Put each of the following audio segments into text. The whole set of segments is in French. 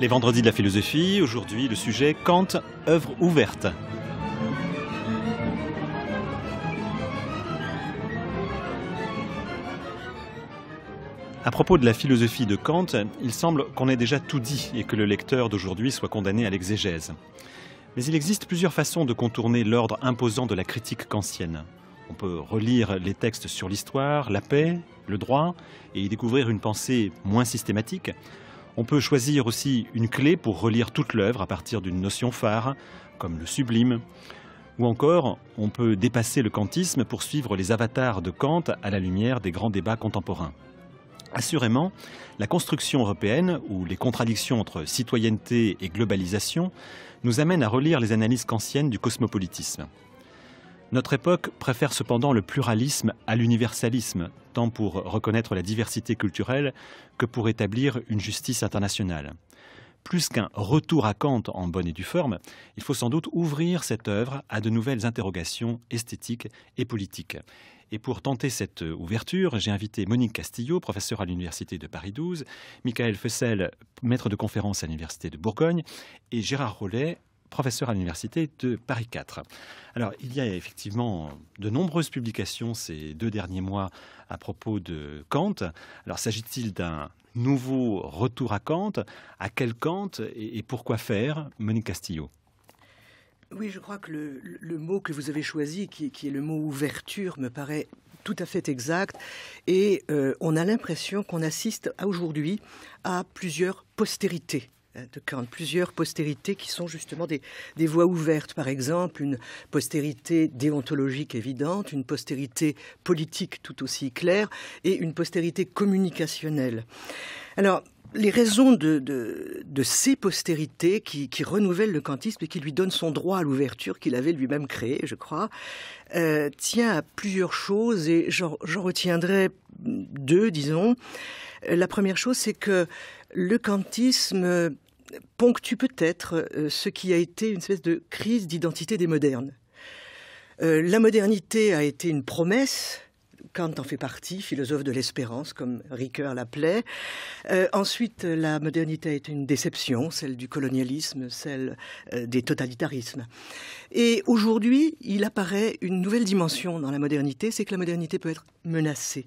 Les vendredis de la philosophie, aujourd'hui le sujet Kant, œuvre ouverte. À propos de la philosophie de Kant, il semble qu'on ait déjà tout dit et que le lecteur d'aujourd'hui soit condamné à l'exégèse. Mais il existe plusieurs façons de contourner l'ordre imposant de la critique kantienne. On peut relire les textes sur l'histoire, la paix, le droit, et y découvrir une pensée moins systématique, on peut choisir aussi une clé pour relire toute l'œuvre à partir d'une notion phare, comme le sublime. Ou encore, on peut dépasser le kantisme pour suivre les avatars de Kant à la lumière des grands débats contemporains. Assurément, la construction européenne, ou les contradictions entre citoyenneté et globalisation, nous amènent à relire les analyses kantiennes du cosmopolitisme. Notre époque préfère cependant le pluralisme à l'universalisme, tant pour reconnaître la diversité culturelle que pour établir une justice internationale. Plus qu'un retour à Kant en bonne et due forme, il faut sans doute ouvrir cette œuvre à de nouvelles interrogations esthétiques et politiques. Et pour tenter cette ouverture, j'ai invité Monique Castillo, professeure à l'Université de Paris 12, Michael Fessel, maître de conférence à l'Université de Bourgogne, et Gérard Rollet, professeur à l'université de Paris 4. Alors, il y a effectivement de nombreuses publications ces deux derniers mois à propos de Kant. Alors, s'agit-il d'un nouveau retour à Kant À quel Kant et pourquoi faire Monique Castillo. Oui, je crois que le, mot que vous avez choisi, qui, est le mot ouverture, me paraît tout à fait exact. Et euh, on a l'impression qu'on assiste aujourd'hui à plusieurs postérités euh, de Kant, plusieurs postérités qui sont justement des, voies ouvertes. Par exemple, une postérité déontologique évidente, une postérité politique tout aussi claire et une postérité communicationnelle. Alors, les raisons de, ces postérités qui, renouvellent le kantisme et qui lui donnent son droit à l'ouverture qu'il avait lui-même créé, je crois, euh, tient à plusieurs choses et j'en retiendrai deux, disons. Euh, la première chose, c'est que le kantisme ponctue peut-être euh, ce qui a été une espèce de crise d'identité des modernes. Euh, la modernité a été une promesse Kant en fait partie, philosophe de l'espérance, comme Ricoeur l'appelait. Euh, ensuite, la modernité est une déception, celle du colonialisme, celle euh, des totalitarismes. Et aujourd'hui, il apparaît une nouvelle dimension dans la modernité, c'est que la modernité peut être menacée,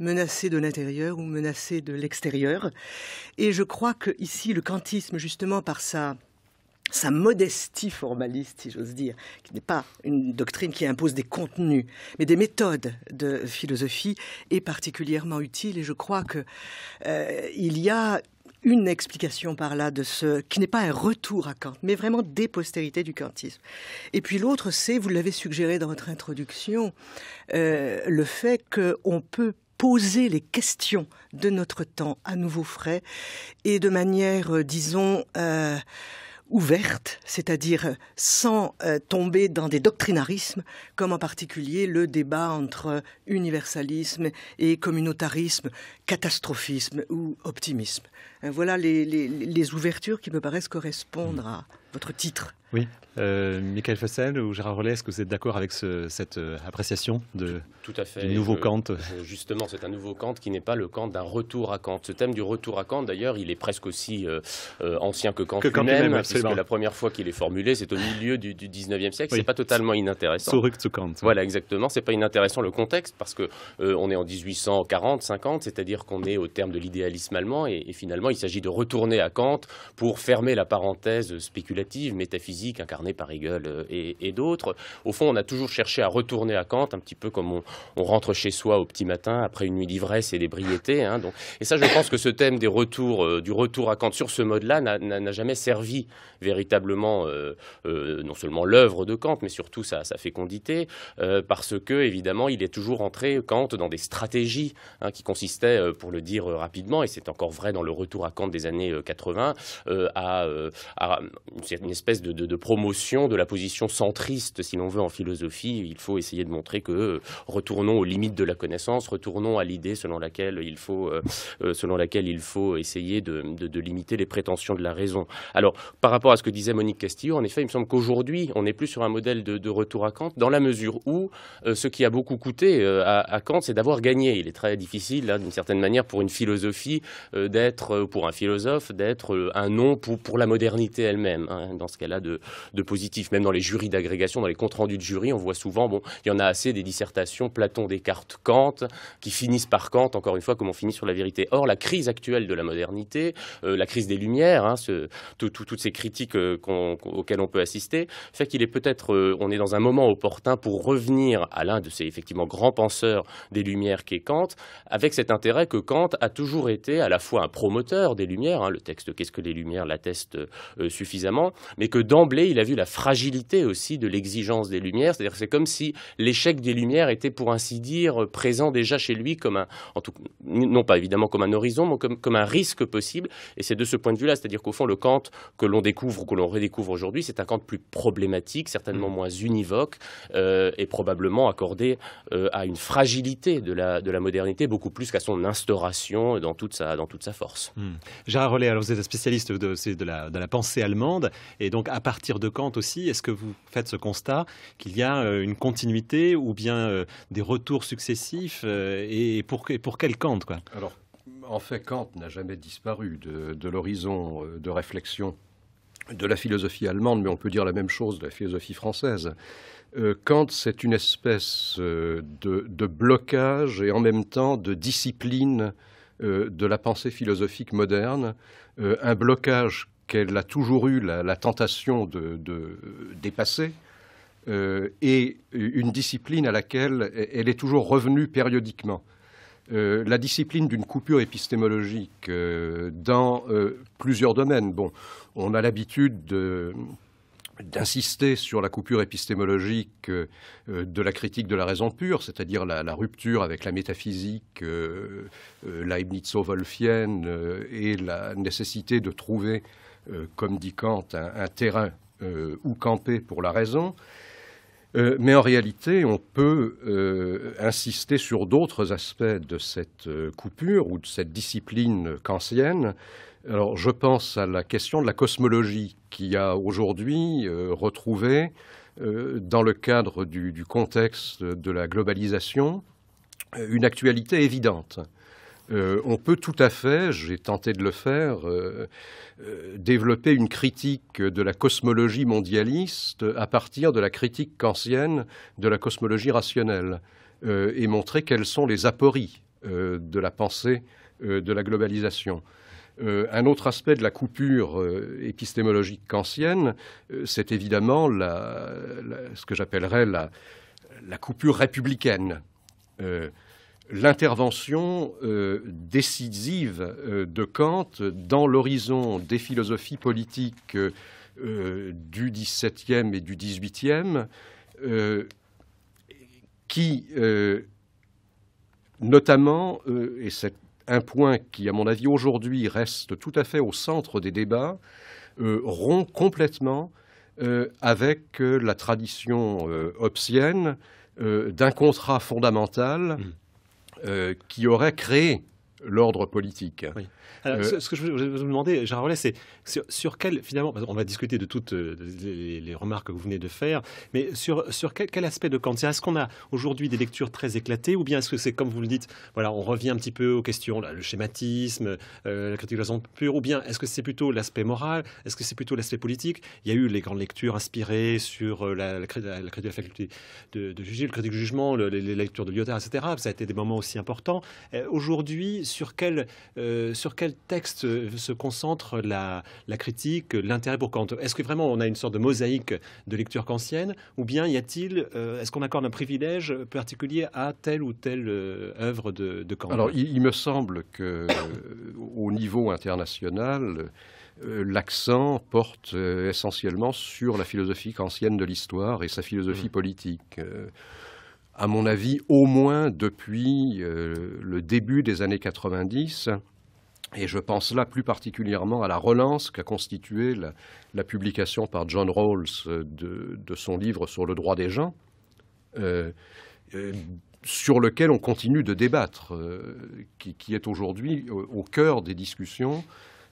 menacée de l'intérieur ou menacée de l'extérieur. Et je crois qu'ici, le kantisme, justement par sa sa modestie formaliste, si j'ose dire, qui n'est pas une doctrine qui impose des contenus, mais des méthodes de philosophie, est particulièrement utile. Et je crois que euh, il y a une explication par là de ce qui n'est pas un retour à Kant, mais vraiment des postérités du kantisme. Et puis l'autre, c'est, vous l'avez suggéré dans votre introduction, euh, le fait qu'on peut poser les questions de notre temps à nouveau frais et de manière, euh, disons, ouverte, c'est-à-dire sans euh, tomber dans des doctrinarismes, comme en particulier le débat entre universalisme et communautarisme, catastrophisme ou optimisme. Euh, voilà les ouvertures qui me paraissent correspondre à votre titre. Oui. Euh, Michael Fessel ou Gérard Rollet, est-ce que vous êtes d'accord avec cette euh, appréciation de, Tout à fait, du nouveau Kant Justement, c'est un nouveau Kant qui n'est pas le Kant d'un retour à Kant. Ce thème du retour à Kant, d'ailleurs, il est presque aussi euh, ancien que Kant, que lui-même, la première fois qu'il est formulé, c'est au milieu du, 19e siècle. Ce C'est pas totalement inintéressant. Zurück zu Kant. Voilà, exactement. C'est pas inintéressant le contexte, parce que on est en 1840, 50, c'est-à-dire qu'on est au terme de l'idéalisme allemand, et finalement, il s'agit de retourner à Kant pour fermer la parenthèse spéculative, métaphysique incarné incarnée par Hegel euh, et, d'autres. Au fond, on a toujours cherché à retourner à Kant, un petit peu comme on, rentre chez soi au petit matin après une nuit d'ivresse et d'ébriété. Hein, donc, et ça, je pense que ce thème des retours, euh, du retour à Kant sur ce mode-là n'a jamais servi véritablement euh, non seulement l'œuvre de Kant, mais surtout sa, fécondité, parce que évidemment, il est toujours entré Kant dans des stratégies hein, qui consistaient, pour le dire rapidement, et c'est encore vrai dans le retour à Kant des années 80, à, une espèce de, de promotion de la position centriste, si l'on veut, en philosophie. Il faut essayer de montrer que euh, retournons aux limites de la connaissance, retournons à l'idée selon laquelle il faut, euh, euh, selon laquelle il faut essayer de, limiter les prétentions de la raison. Alors, par rapport à ce que disait Monique Castillo, en effet, il me semble qu'aujourd'hui, on n'est plus sur un modèle de, retour à Kant, dans la mesure où ce qui a beaucoup coûté à, Kant, c'est d'avoir gagné. Il est très difficile, hein, d'une certaine manière, pour une philosophie d'être, pour un philosophe, d'être un nom pour, la modernité elle-même, hein. dans ce cas-là de, de positif. Même dans les jurys d'agrégation, dans les comptes rendus de jury, on voit souvent, bon, il y en a assez des dissertations Platon, Descartes, Kant, qui finissent par Kant, encore une fois, comme on finit sur la vérité. Or, la crise actuelle de la modernité, euh, la crise des Lumières, hein, toutes ces critiques euh, auxquelles on peut assister, fait qu'il est peut-être, euh, on est dans un moment opportun pour revenir à l'un de ces effectivement grands penseurs des Lumières qu'est Kant, avec cet intérêt que Kant a toujours été à la fois un promoteur des Lumières, hein, le texte Qu'est-ce que les Lumières l'atteste suffisamment, mais que dans il a vu la fragilité aussi de l'exigence des Lumières. C'est-à-dire, c'est comme si l'échec des Lumières était, pour ainsi dire, présent déjà chez lui comme un, en tout, non pas évidemment comme un horizon, mais comme, un risque possible. Et c'est de ce point de vue-là, c'est-à-dire qu'au fond, le Kant que l'on découvre ou que l'on redécouvre aujourd'hui, c'est un Kant plus problématique, certainement mm. moins univoque euh, et probablement accordé euh, à une fragilité de la, modernité beaucoup plus qu'à son instauration dans toute sa, dans toute sa force. Mm. Gérard Rollet, alors vous êtes spécialiste de, la, de la pensée allemande et donc à partir de Kant aussi, est-ce que vous faites ce constat qu'il y a euh, une continuité ou bien euh, des retours successifs euh, et pour, pour quel Kant quoi Alors, en fait, Kant n'a jamais disparu de, l'horizon de réflexion de la philosophie allemande, mais on peut dire la même chose de la philosophie française. Kant, c'est une espèce de, blocage et en même temps de discipline de la pensée philosophique moderne, un blocage qu'elle a toujours eu la, tentation de, dépasser, euh, et une discipline à laquelle elle est toujours revenue périodiquement. Euh, la discipline d'une coupure épistémologique euh, dans plusieurs domaines. Bon, on a l'habitude d'insister sur la coupure épistémologique de la critique de la raison pure, c'est-à-dire la, rupture avec la métaphysique euh, et la nécessité de trouver euh, comme dit Kant, un, terrain euh, où camper pour la raison. Euh, mais en réalité, on peut insister sur d'autres aspects de cette coupure ou de cette discipline kantienne. je pense à la question de la cosmologie qui a aujourd'hui retrouvé, dans le cadre du, contexte de la globalisation, une actualité évidente. Euh, on peut tout à fait, j'ai tenté de le faire, euh, euh, développer une critique de la cosmologie mondialiste à partir de la critique kantienne de la cosmologie rationnelle et montrer quels sont les apories de la pensée de la globalisation. un autre aspect de la coupure épistémologique kantienne, c'est évidemment ce que j'appellerais la, coupure républicaine l'intervention euh, décisive euh, de Kant dans l'horizon des philosophies politiques euh, du XVIIe et du XVIIIe, qui, notamment, et c'est un point qui, à mon avis, aujourd'hui reste tout à fait au centre des débats, rompt complètement avec la tradition hobbesienne d'un contrat fondamental. Mmh. Euh, qui aurait créé l'ordre politique. Euh, ce, que je voulais vous demander, Gérard Rollet, c'est sur, quel, finalement, on va discuter de toutes euh, les, remarques que vous venez de faire, mais sur, sur quel, aspect de Kant Est-ce qu'on a aujourd'hui des lectures très éclatées ou bien est-ce que c'est comme vous le dites, voilà, on revient un petit peu aux questions, là, le schématisme, euh, la critique de la zone pure, ou bien est-ce que c'est plutôt l'aspect moral, est-ce que c'est plutôt l'aspect politique Il y a eu les grandes lectures inspirées sur la, la, critique de la faculté de, juger, le critique du jugement, les, lectures de Lyotard, etc. Ça a été des moments aussi importants. aujourd'hui, euh, sur quel, texte euh, se concentre la, critique, l'intérêt pour Kant Est-ce que vraiment on a une sorte de mosaïque de lecture kantienne Ou bien y a-t-il, euh, est-ce qu'on accorde un privilège particulier à telle ou telle œuvre de, Kant Alors, il, me semble que au niveau international, l'accent porte essentiellement sur la philosophie kantienne de l'histoire et sa philosophie mmh. politique à mon avis, au moins depuis euh, le début des années 90. Et je pense là plus particulièrement à la relance qu'a constituée la, publication par John Rawls euh, de, son livre sur le droit des gens, euh, sur lequel on continue de débattre, qui, est aujourd'hui au, cœur des discussions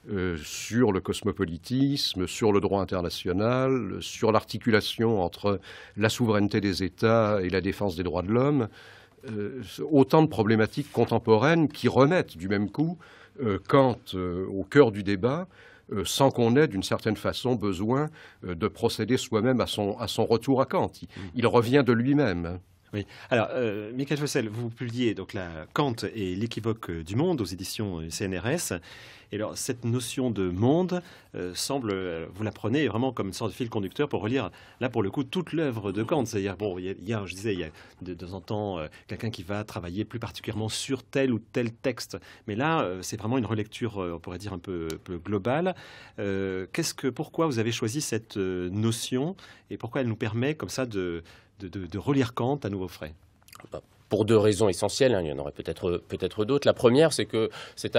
euh, sur le cosmopolitisme, sur le droit international, sur l'articulation entre la souveraineté des États et la défense des droits de l'homme. Euh, autant de problématiques contemporaines qui remettent du même coup Kant euh, au cœur du débat sans qu'on ait d'une certaine façon besoin de procéder soi-même à son, retour à Kant. il revient de lui-même. Oui. Alors, euh, Michael Fossel, vous publiez donc la Kant et l'équivoque du monde aux éditions CNRS. Et alors, cette notion de monde euh, semble, euh, vous la prenez vraiment comme une sorte de fil conducteur pour relire, là, pour le coup, toute l'œuvre de Kant. C'est-à-dire, bon, hier, je disais, il y a de, temps en temps quelqu'un qui va travailler plus particulièrement sur tel ou tel texte. Mais là, c'est vraiment une relecture, on pourrait dire, un peu, peu globale. Qu'est-ce que, pourquoi vous avez choisi cette notion et pourquoi elle nous permet, comme ça, de de, relire Kant à nouveau frais. Ah pour deux raisons essentielles. Hein, il y en aurait peut-être peut, d'autres. La première, c'est que c'est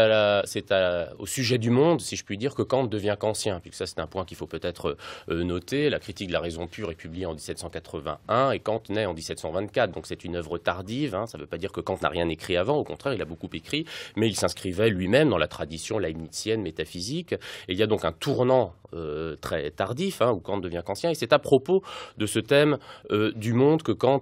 au sujet du monde, si je puis dire, que Kant devient kantien. Puisque ça, c'est un point qu'il faut peut-être euh, noter. La critique de la raison pure est publiée en 1781 et Kant naît en 1724. Donc c'est une œuvre tardive. Hein. Ça ne veut pas dire que Kant n'a rien écrit avant. Au contraire, il a beaucoup écrit, mais il s'inscrivait lui-même dans la tradition leibnizienne métaphysique. il y a donc un tournant euh, très tardif hein, où Kant devient kantien. Et c'est à propos de ce thème euh, du monde que Kant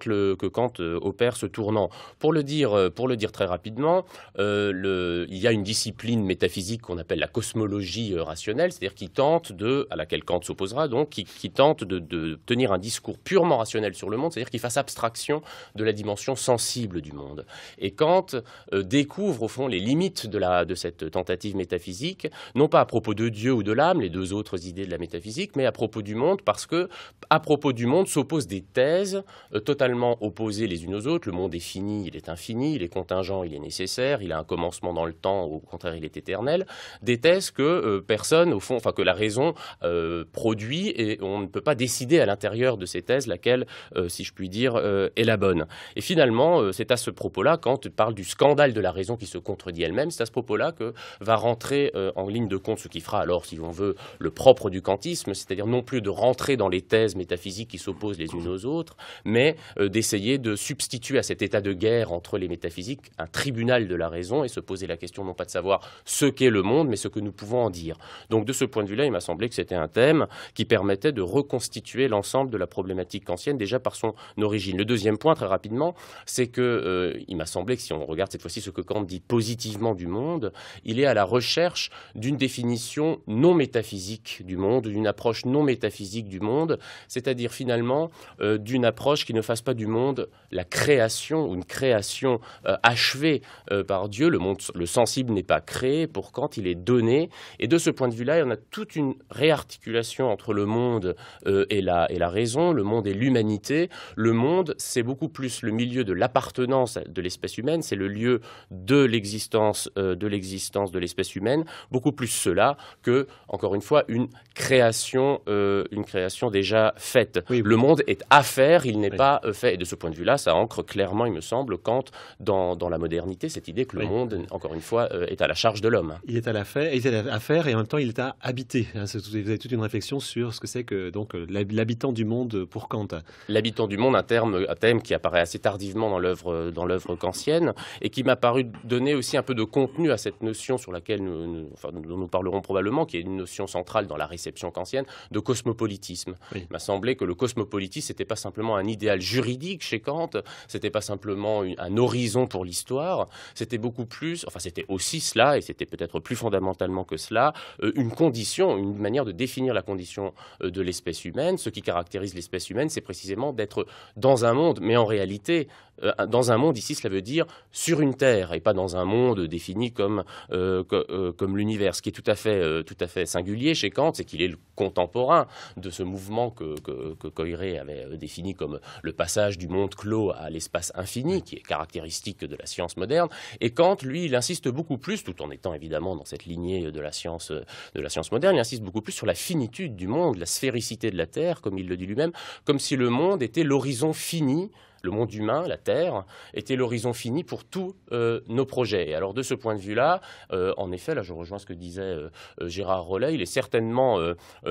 opère ce tournant pour le, dire, euh, pour le dire très rapidement, euh, il y a une discipline métaphysique qu'on appelle la cosmologie euh, rationnelle, c'est-à-dire qui tente de, à laquelle Kant s'opposera donc, qui, tente de, tenir un discours purement rationnel sur le monde, c'est-à-dire qui fasse abstraction de la dimension sensible du monde. Et Kant découvre au fond les limites de, cette tentative métaphysique, non pas à propos de Dieu ou de l'âme, les deux autres idées de la métaphysique, mais à propos du monde, parce que à propos du monde s'opposent des thèses totalement opposées les unes aux autres. Le monde est fini, il est infini, il est contingent, il est nécessaire, il a un commencement dans le temps, au contraire, il est éternel, des thèses que euh, personne, au fond, enfin que la raison euh, produit et on ne peut pas décider à l'intérieur de ces thèses laquelle, euh, si je puis dire, est la bonne. Et finalement, c'est à ce propos-là, quand tu parles du scandale de la raison qui se contredit elle-même, c'est à ce propos-là que va rentrer en ligne de compte ce qui fera alors, si on veut, le propre du kantisme, c'est-à-dire non plus de rentrer dans les thèses métaphysiques qui s'opposent les unes aux autres, mais d'essayer de substituer à cet état de guerre entre les métaphysiques, un tribunal de la raison et se poser la question non pas de savoir ce qu'est le monde, mais ce que nous pouvons en dire. Donc de ce point de vue-là, il m'a semblé que c'était un thème qui permettait de reconstituer l'ensemble de la problématique ancienne déjà par son origine. Le deuxième point, très rapidement, c'est que euh, il m'a semblé que si on regarde cette fois-ci ce que Kant dit positivement du monde, il est à la recherche d'une définition non métaphysique du monde, d'une approche non métaphysique du monde, c'est-à-dire finalement euh, d'une approche qui ne fasse pas du monde la création ou une création euh, achevée euh, par Dieu. Le monde, le sensible n'est pas créé pour quand il est donné. Et de ce point de vue-là, il on a toute une réarticulation entre le monde euh, et, la, et la raison, le monde et l'humanité. Le monde, c'est beaucoup plus le milieu de l'appartenance de l'espèce humaine, c'est le lieu de l'existence de l'existence de l'espèce humaine, beaucoup plus cela que, encore une fois, une création, une création déjà faite. Le monde est à faire, il n'est pas fait. Et de ce point de vue-là, ça ancre clairement il me semble, Kant, dans, dans la modernité, cette idée que le monde, encore une fois, euh, est à la charge de l'homme. Il est à la faire, il est à faire et en même temps, il est à habiter. Hein, vous avez toute une réflexion sur ce que c'est que donc euh, l'habitant du monde euh, pour Kant. L'habitant du monde, un terme, un thème qui apparaît assez tardivement dans l'œuvre dans l'œuvre kantienne et qui m'a paru donner aussi un peu de contenu à cette notion sur laquelle nous, nous, dont nous parlerons probablement, qui est une notion centrale dans la réception kantienne de cosmopolitisme. Il m'a semblé que le cosmopolitisme n'était pas simplement un idéal juridique chez Kant, c'était pas simplement simplement un horizon pour l'histoire, c'était beaucoup plus, enfin c'était aussi cela, et c'était peut-être plus fondamentalement que cela, euh, une condition, une manière de définir la condition euh, de l'espèce humaine. Ce qui caractérise l'espèce humaine, c'est précisément d'être dans un monde, mais en réalité, euh, dans un monde, ici, cela veut dire sur une Terre et pas dans un monde défini comme, euh, euh, l'univers. Ce qui est tout à fait, tout à fait singulier chez Kant, c'est qu'il est le contemporain de ce mouvement que, que, Coiré avait défini comme le passage du monde clos à l'espace infini, qui est caractéristique de la science moderne. Et Kant, lui, il insiste beaucoup plus, tout en étant évidemment dans cette lignée de la science, de la science moderne, il insiste beaucoup plus sur la finitude du monde, la sphéricité de la Terre, comme il le dit lui-même, comme si le monde était l'horizon fini le monde humain, la Terre, était l'horizon fini pour tous euh, nos projets. alors de ce point de vue-là, euh, en effet, là je rejoins ce que disait euh, Gérard Rollet, il est certainement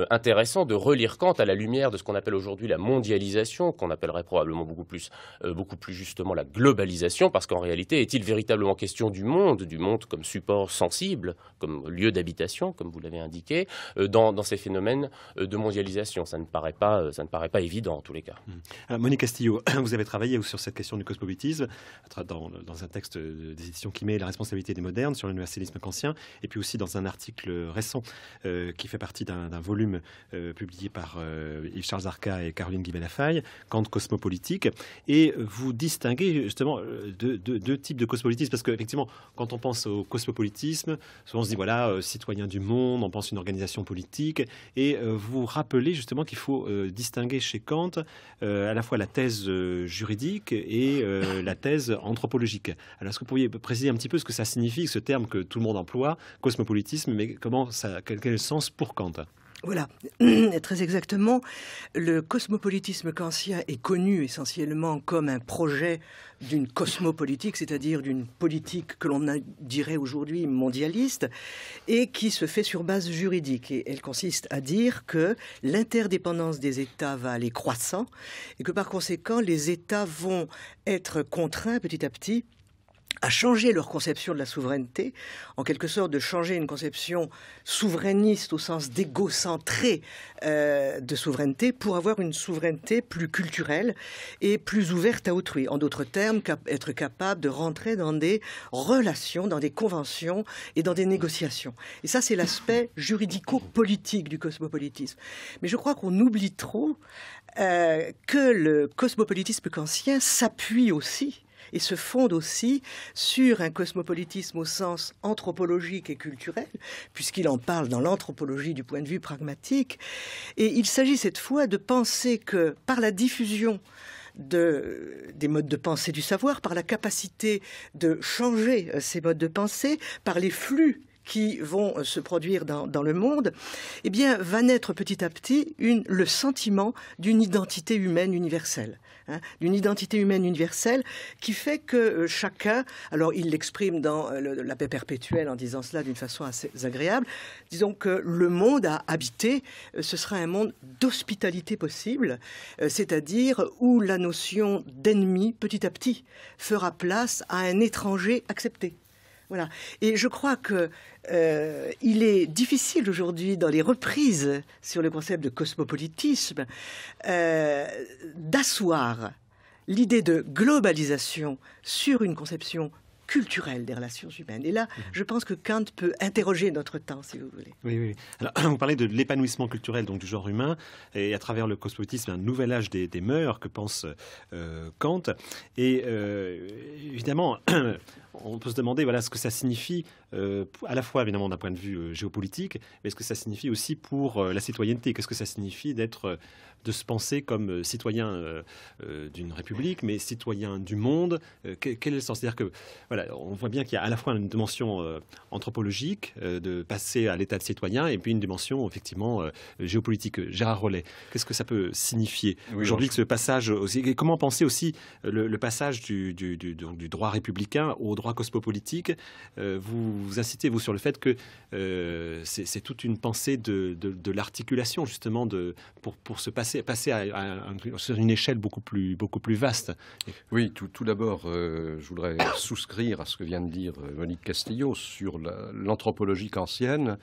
intéressant de relire Kant à la lumière de ce qu'on appelle aujourd'hui la mondialisation, qu'on appellerait probablement beaucoup plus, beaucoup plus justement la globalisation, parce qu'en réalité, est-il véritablement question du monde, du monde comme support sensible, comme lieu d'habitation, comme vous l'avez indiqué, dans, ces phénomènes de mondialisation Ça ne paraît pas, évident en tous les cas. Hum. Monique Castillo, vous avez travaillé travaillé sur cette question du cosmopolitisme dans, un texte euh, des éditions qui met la responsabilité des modernes sur l'universalisme kantien, et puis aussi dans un article récent euh, qui fait partie d'un volume euh, publié par Yves-Charles Arca et Caroline Guibelafaille, Kant cosmopolitique, et vous distinguez justement deux, deux, deux types de cosmopolitisme, parce qu'effectivement, quand on pense au cosmopolitisme, souvent on se dit voilà, citoyen du monde, on pense une organisation politique, et vous rappelez justement qu'il faut distinguer chez Kant à la fois la thèse juridique et euh, la thèse anthropologique. Alors, est-ce que vous pourriez préciser un petit peu ce que ça signifie, ce terme que tout le monde emploie, cosmopolitisme, mais comment ça, quel, quel sens pour Kant voilà, très exactement, le cosmopolitisme kantien est connu essentiellement comme un projet d'une cosmopolitique, c'est-à-dire d'une politique que l'on dirait aujourd'hui mondialiste, et qui se fait sur base juridique. Et elle consiste à dire que l'interdépendance des États va aller croissant, et que par conséquent, les États vont être contraints petit à petit à changer leur conception de la souveraineté, en quelque sorte de changer une conception souverainiste au sens d'égocentré centré euh, de souveraineté pour avoir une souveraineté plus culturelle et plus ouverte à autrui. En d'autres termes, être capable de rentrer dans des relations, dans des conventions et dans des négociations. Et ça, c'est l'aspect juridico-politique du cosmopolitisme. Mais je crois qu'on oublie trop euh, que le cosmopolitisme kantien s'appuie aussi et se fonde aussi sur un cosmopolitisme au sens anthropologique et culturel, puisqu'il en parle dans l'anthropologie du point de vue pragmatique. Et il s'agit cette fois de penser que par la diffusion des modes de pensée du savoir, par la capacité de changer euh, ces modes de pensée, par les flux qui vont euh, se produire dans, le monde, eh bien, va naître petit à petit le sentiment d'une identité humaine universelle. Hein. d'une identité humaine universelle qui fait que euh, chacun, alors il l'exprime dans euh, la paix perpétuelle en disant cela d'une façon assez agréable, disons que le monde à habiter, ce sera un monde d'hospitalité possible, c'est-à-dire où la notion d'ennemi, petit à petit, fera place à un étranger accepté. Voilà. Et je crois que euh, il est difficile aujourd'hui dans les reprises sur le concept de cosmopolitisme euh, d'asseoir l'idée de globalisation sur une conception culturelle des relations humaines. Et là, mhm. je pense que Kant peut interroger notre temps, si vous voulez. Oui, oui. Alors, vous parlez de l'épanouissement culturel donc du genre humain, et à travers le cosmopolitisme, un nouvel âge des, mœurs que pense euh, Kant. Et évidemment, on peut se demander voilà, ce que ça signifie, euh, à la fois évidemment d'un point de vue euh, géopolitique, mais ce que ça signifie aussi pour euh, la citoyenneté. Qu'est-ce que ça signifie d'être, de se penser comme citoyen d'une république, mais citoyen du monde quel, est le sens C'est-à-dire que voilà, on voit bien qu'il y a à la fois une dimension anthropologique de passer à l'état de citoyen, et puis une dimension effectivement géopolitique. Gérard Rollet, qu'est-ce que ça peut signifier aujourd'hui ce passage aussi, Comment penser aussi le, passage du, du droit républicain au droit cosmopolitique, euh, vous, incitez, vous, sur le fait que euh, c'est toute une pensée de, l'articulation, justement, de, pour, pour se passer, passer sur une échelle beaucoup plus, beaucoup plus vaste. Oui, tout, tout d'abord, euh, je voudrais souscrire à ce que vient de dire Monique Castillo sur l'anthropologie ancienne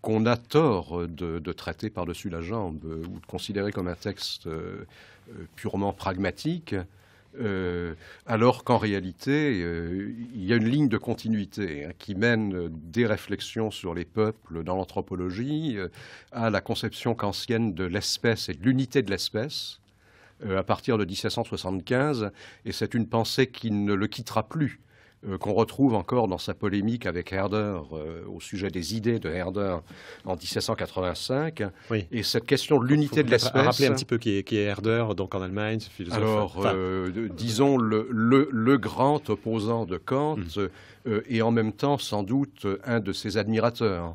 qu'on a tort de, traiter par-dessus la jambe ou de considérer comme un texte purement pragmatique. Euh, alors qu'en réalité, euh, il y a une ligne de continuité hein, qui mène euh, des réflexions sur les peuples dans l'anthropologie à la conception kantienne de l'espèce et de l'unité de l'espèce à partir de 1775, et c'est une pensée qui ne le quittera plus euh, qu'on retrouve encore dans sa polémique avec Herder euh, au sujet des idées de Herder en 1785. Et cette question de l'unité de l'espèce. Rappeler un petit peu qui est, Herder, donc en Allemagne, ce philosophe. Alors, euh, disons le, grand opposant de Kant mhm. est et en même temps sans doute un de ses admirateurs.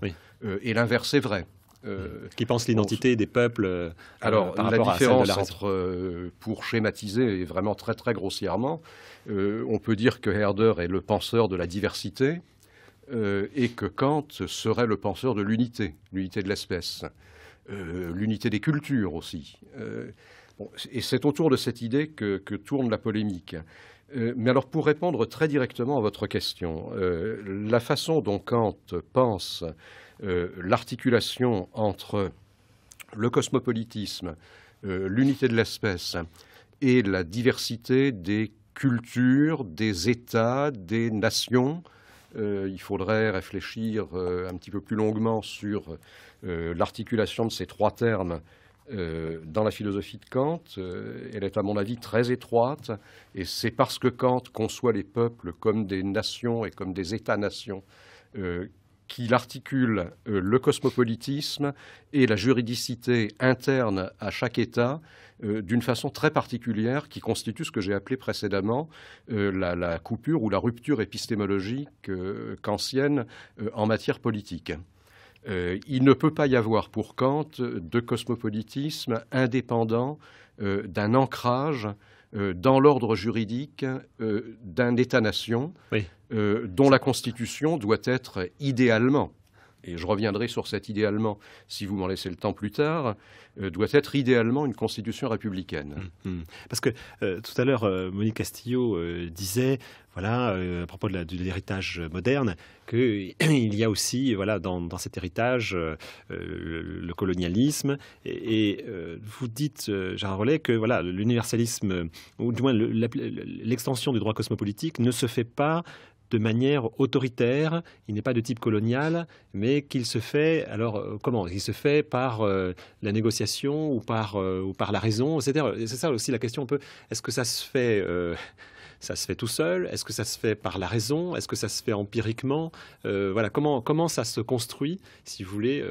et l'inverse est vrai. Euh, qui pense l'identité des peuples euh, Alors, la différence entre, euh, pour schématiser et vraiment très très grossièrement, on peut dire que Herder est le penseur de la diversité et que Kant serait le penseur de l'unité, l'unité de l'espèce, l'unité des cultures aussi. et c'est autour de cette idée que, que tourne la polémique. Mais alors pour répondre très directement à votre question, la façon dont Kant pense euh, l'articulation entre le cosmopolitisme, euh, l'unité de l'espèce et la diversité des cultures, des États, des nations. Euh, il faudrait réfléchir un petit peu plus longuement sur l'articulation de ces trois termes dans la philosophie de Kant. elle est, à mon avis, très étroite, et c'est parce que Kant conçoit les peuples comme des nations et comme des États-nations qu'il articule euh, le cosmopolitisme et la juridicité interne à chaque État euh, d'une façon très particulière qui constitue ce que j'ai appelé précédemment euh, la, la, coupure ou la rupture épistémologique kantienne en matière politique. il ne peut pas y avoir pour Kant de cosmopolitisme indépendant d'un ancrage euh, dans l'ordre juridique euh, d'un État-nation euh, dont la Constitution doit être idéalement et je reviendrai sur cet idéalement si vous m'en laissez le temps plus tard, euh, doit être idéalement une constitution républicaine. Hum, hum. Parce que euh, tout à l'heure, euh, Monique Castillo disait, voilà, à propos de l'héritage moderne, qu'il y a aussi, voilà, dans, cet héritage, le, colonialisme. Et, vous dites, Gérard Rollet, que voilà, l'universalisme, ou du moins l'extension du droit cosmopolitique, ne se fait pas de manière autoritaire, il n'est pas de type colonial, mais qu'il se fait, alors euh, comment Il se fait par euh, la négociation ou par, euh, la raison, etc. c'est ça aussi la question un peu, est-ce que ça se fait tout seul Est-ce que ça se fait par la raison Est-ce que ça se fait empiriquement Voilà, comment, ça se construit, si vous voulez,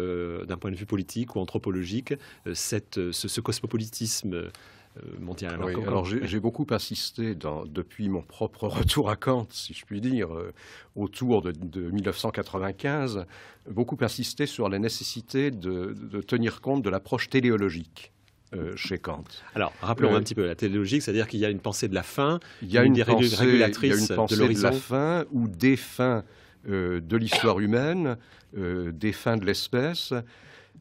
d'un point de vue politique ou anthropologique, ce, cosmopolitisme euh, j'ai beaucoup insisté, depuis mon propre retour à Kant, si je puis dire, euh, autour de, 1995, beaucoup insisté sur la nécessité de, tenir compte de l'approche téléologique. Euh, chez Kant. Alors, rappelons un petit peu la téléologique, c'est-à-dire qu'il y a une pensée de la fin, il y a une, pensée, régulatrice de, la fin ou des fins de l'histoire humaine, des fins de l'espèce,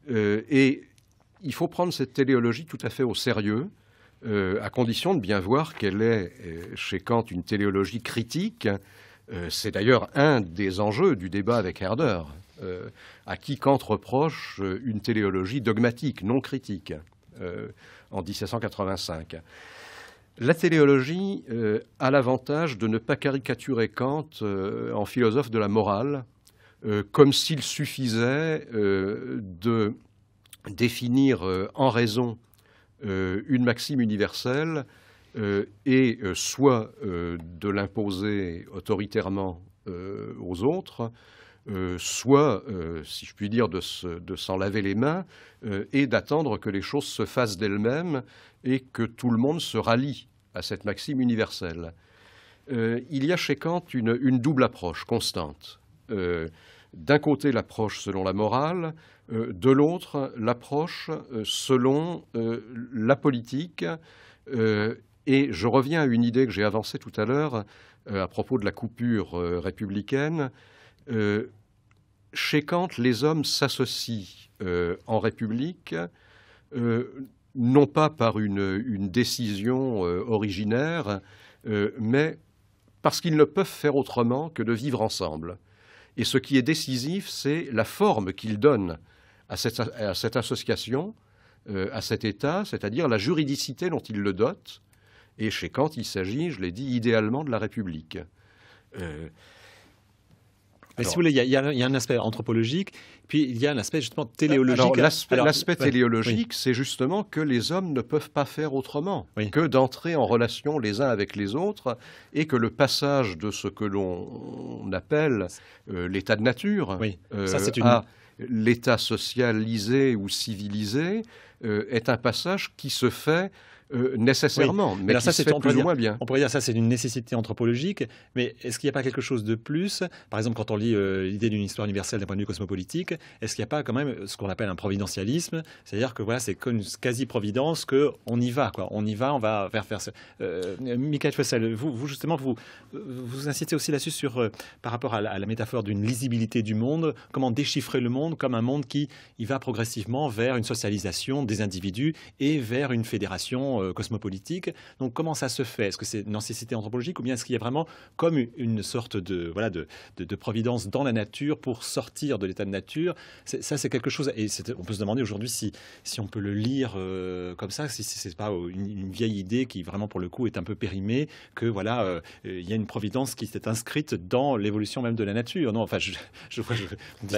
et il faut prendre cette téléologie tout à fait au sérieux euh, à condition de bien voir qu'elle est euh, chez Kant une téléologie critique. Euh, c'est d'ailleurs un des enjeux du débat avec Herder, à qui Kant reproche une téléologie dogmatique, non critique, en 1785. La téléologie a l'avantage de ne pas caricaturer Kant en philosophe de la morale, comme s'il suffisait de définir en raison euh, une maxime universelle euh, et euh, soit de l'imposer autoritairement aux autres, soit, si je puis dire, de, s'en laver les mains et d'attendre que les choses se fassent d'elles-mêmes et que tout le monde se rallie à cette maxime universelle. il y a chez Kant une double approche constante. D'un côté, l'approche selon la morale, euh, de l'autre, l'approche euh, selon euh, la politique. et je reviens à une idée que j'ai avancée tout à l'heure à propos de la coupure républicaine. chez Kant, les hommes s'associent en République non pas par une, décision originaire, mais parce qu'ils ne peuvent faire autrement que de vivre ensemble. Et ce qui est décisif, c'est la forme qu'ils donnent à cette, association, euh, à cet État, c'est-à-dire la juridicité dont il le dote. Et chez Kant, il s'agit, je l'ai dit, idéalement de la République. Euh, mais si vous voulez, il y, a, un aspect anthropologique, puis il y a un aspect justement téléologique. l'aspect téléologique, c'est justement que les hommes ne peuvent pas faire autrement que d'entrer en relation les uns avec les autres et que le passage de ce que l'on appelle euh, l'état de nature oui. Ça, une... à l'État socialisé ou civilisé, euh, est un passage qui se fait euh, nécessairement, mais, ça, c'est plus ou moins bien. On pourrait dire ça, c'est une nécessité anthropologique, mais est-ce qu'il n'y a pas quelque chose de plus Par exemple, quand on lit euh, l'idée d'une histoire universelle d'un point de vue cosmopolitique, est-ce qu'il n'y a pas quand même ce qu'on appelle un providentialisme C'est-à-dire que voilà, c'est quasi-providence qu'on y va, quoi. On y va, on va faire faire. Euh, Michael Fessel, vous, vous, justement, vous vous insistez aussi là-dessus sur par rapport à la, à la métaphore d'une lisibilité du monde, comment déchiffrer le monde comme un monde qui va progressivement vers une socialisation des individus et vers une fédération euh, cosmopolitique. Donc comment ça se fait Est-ce que c'est une nécessité anthropologique ou bien est-ce qu'il y a vraiment comme une sorte de, voilà, de, de, providence dans la nature pour sortir de l'état de nature Ça, c'est quelque chose, et on peut se demander aujourd'hui si, si on peut le lire euh, comme ça, si, ce n'est pas une, vieille idée qui vraiment pour le coup est un peu périmée, que voilà, euh, il y a une providence qui s'est inscrite dans l'évolution même de la nature. Non, enfin, je, je,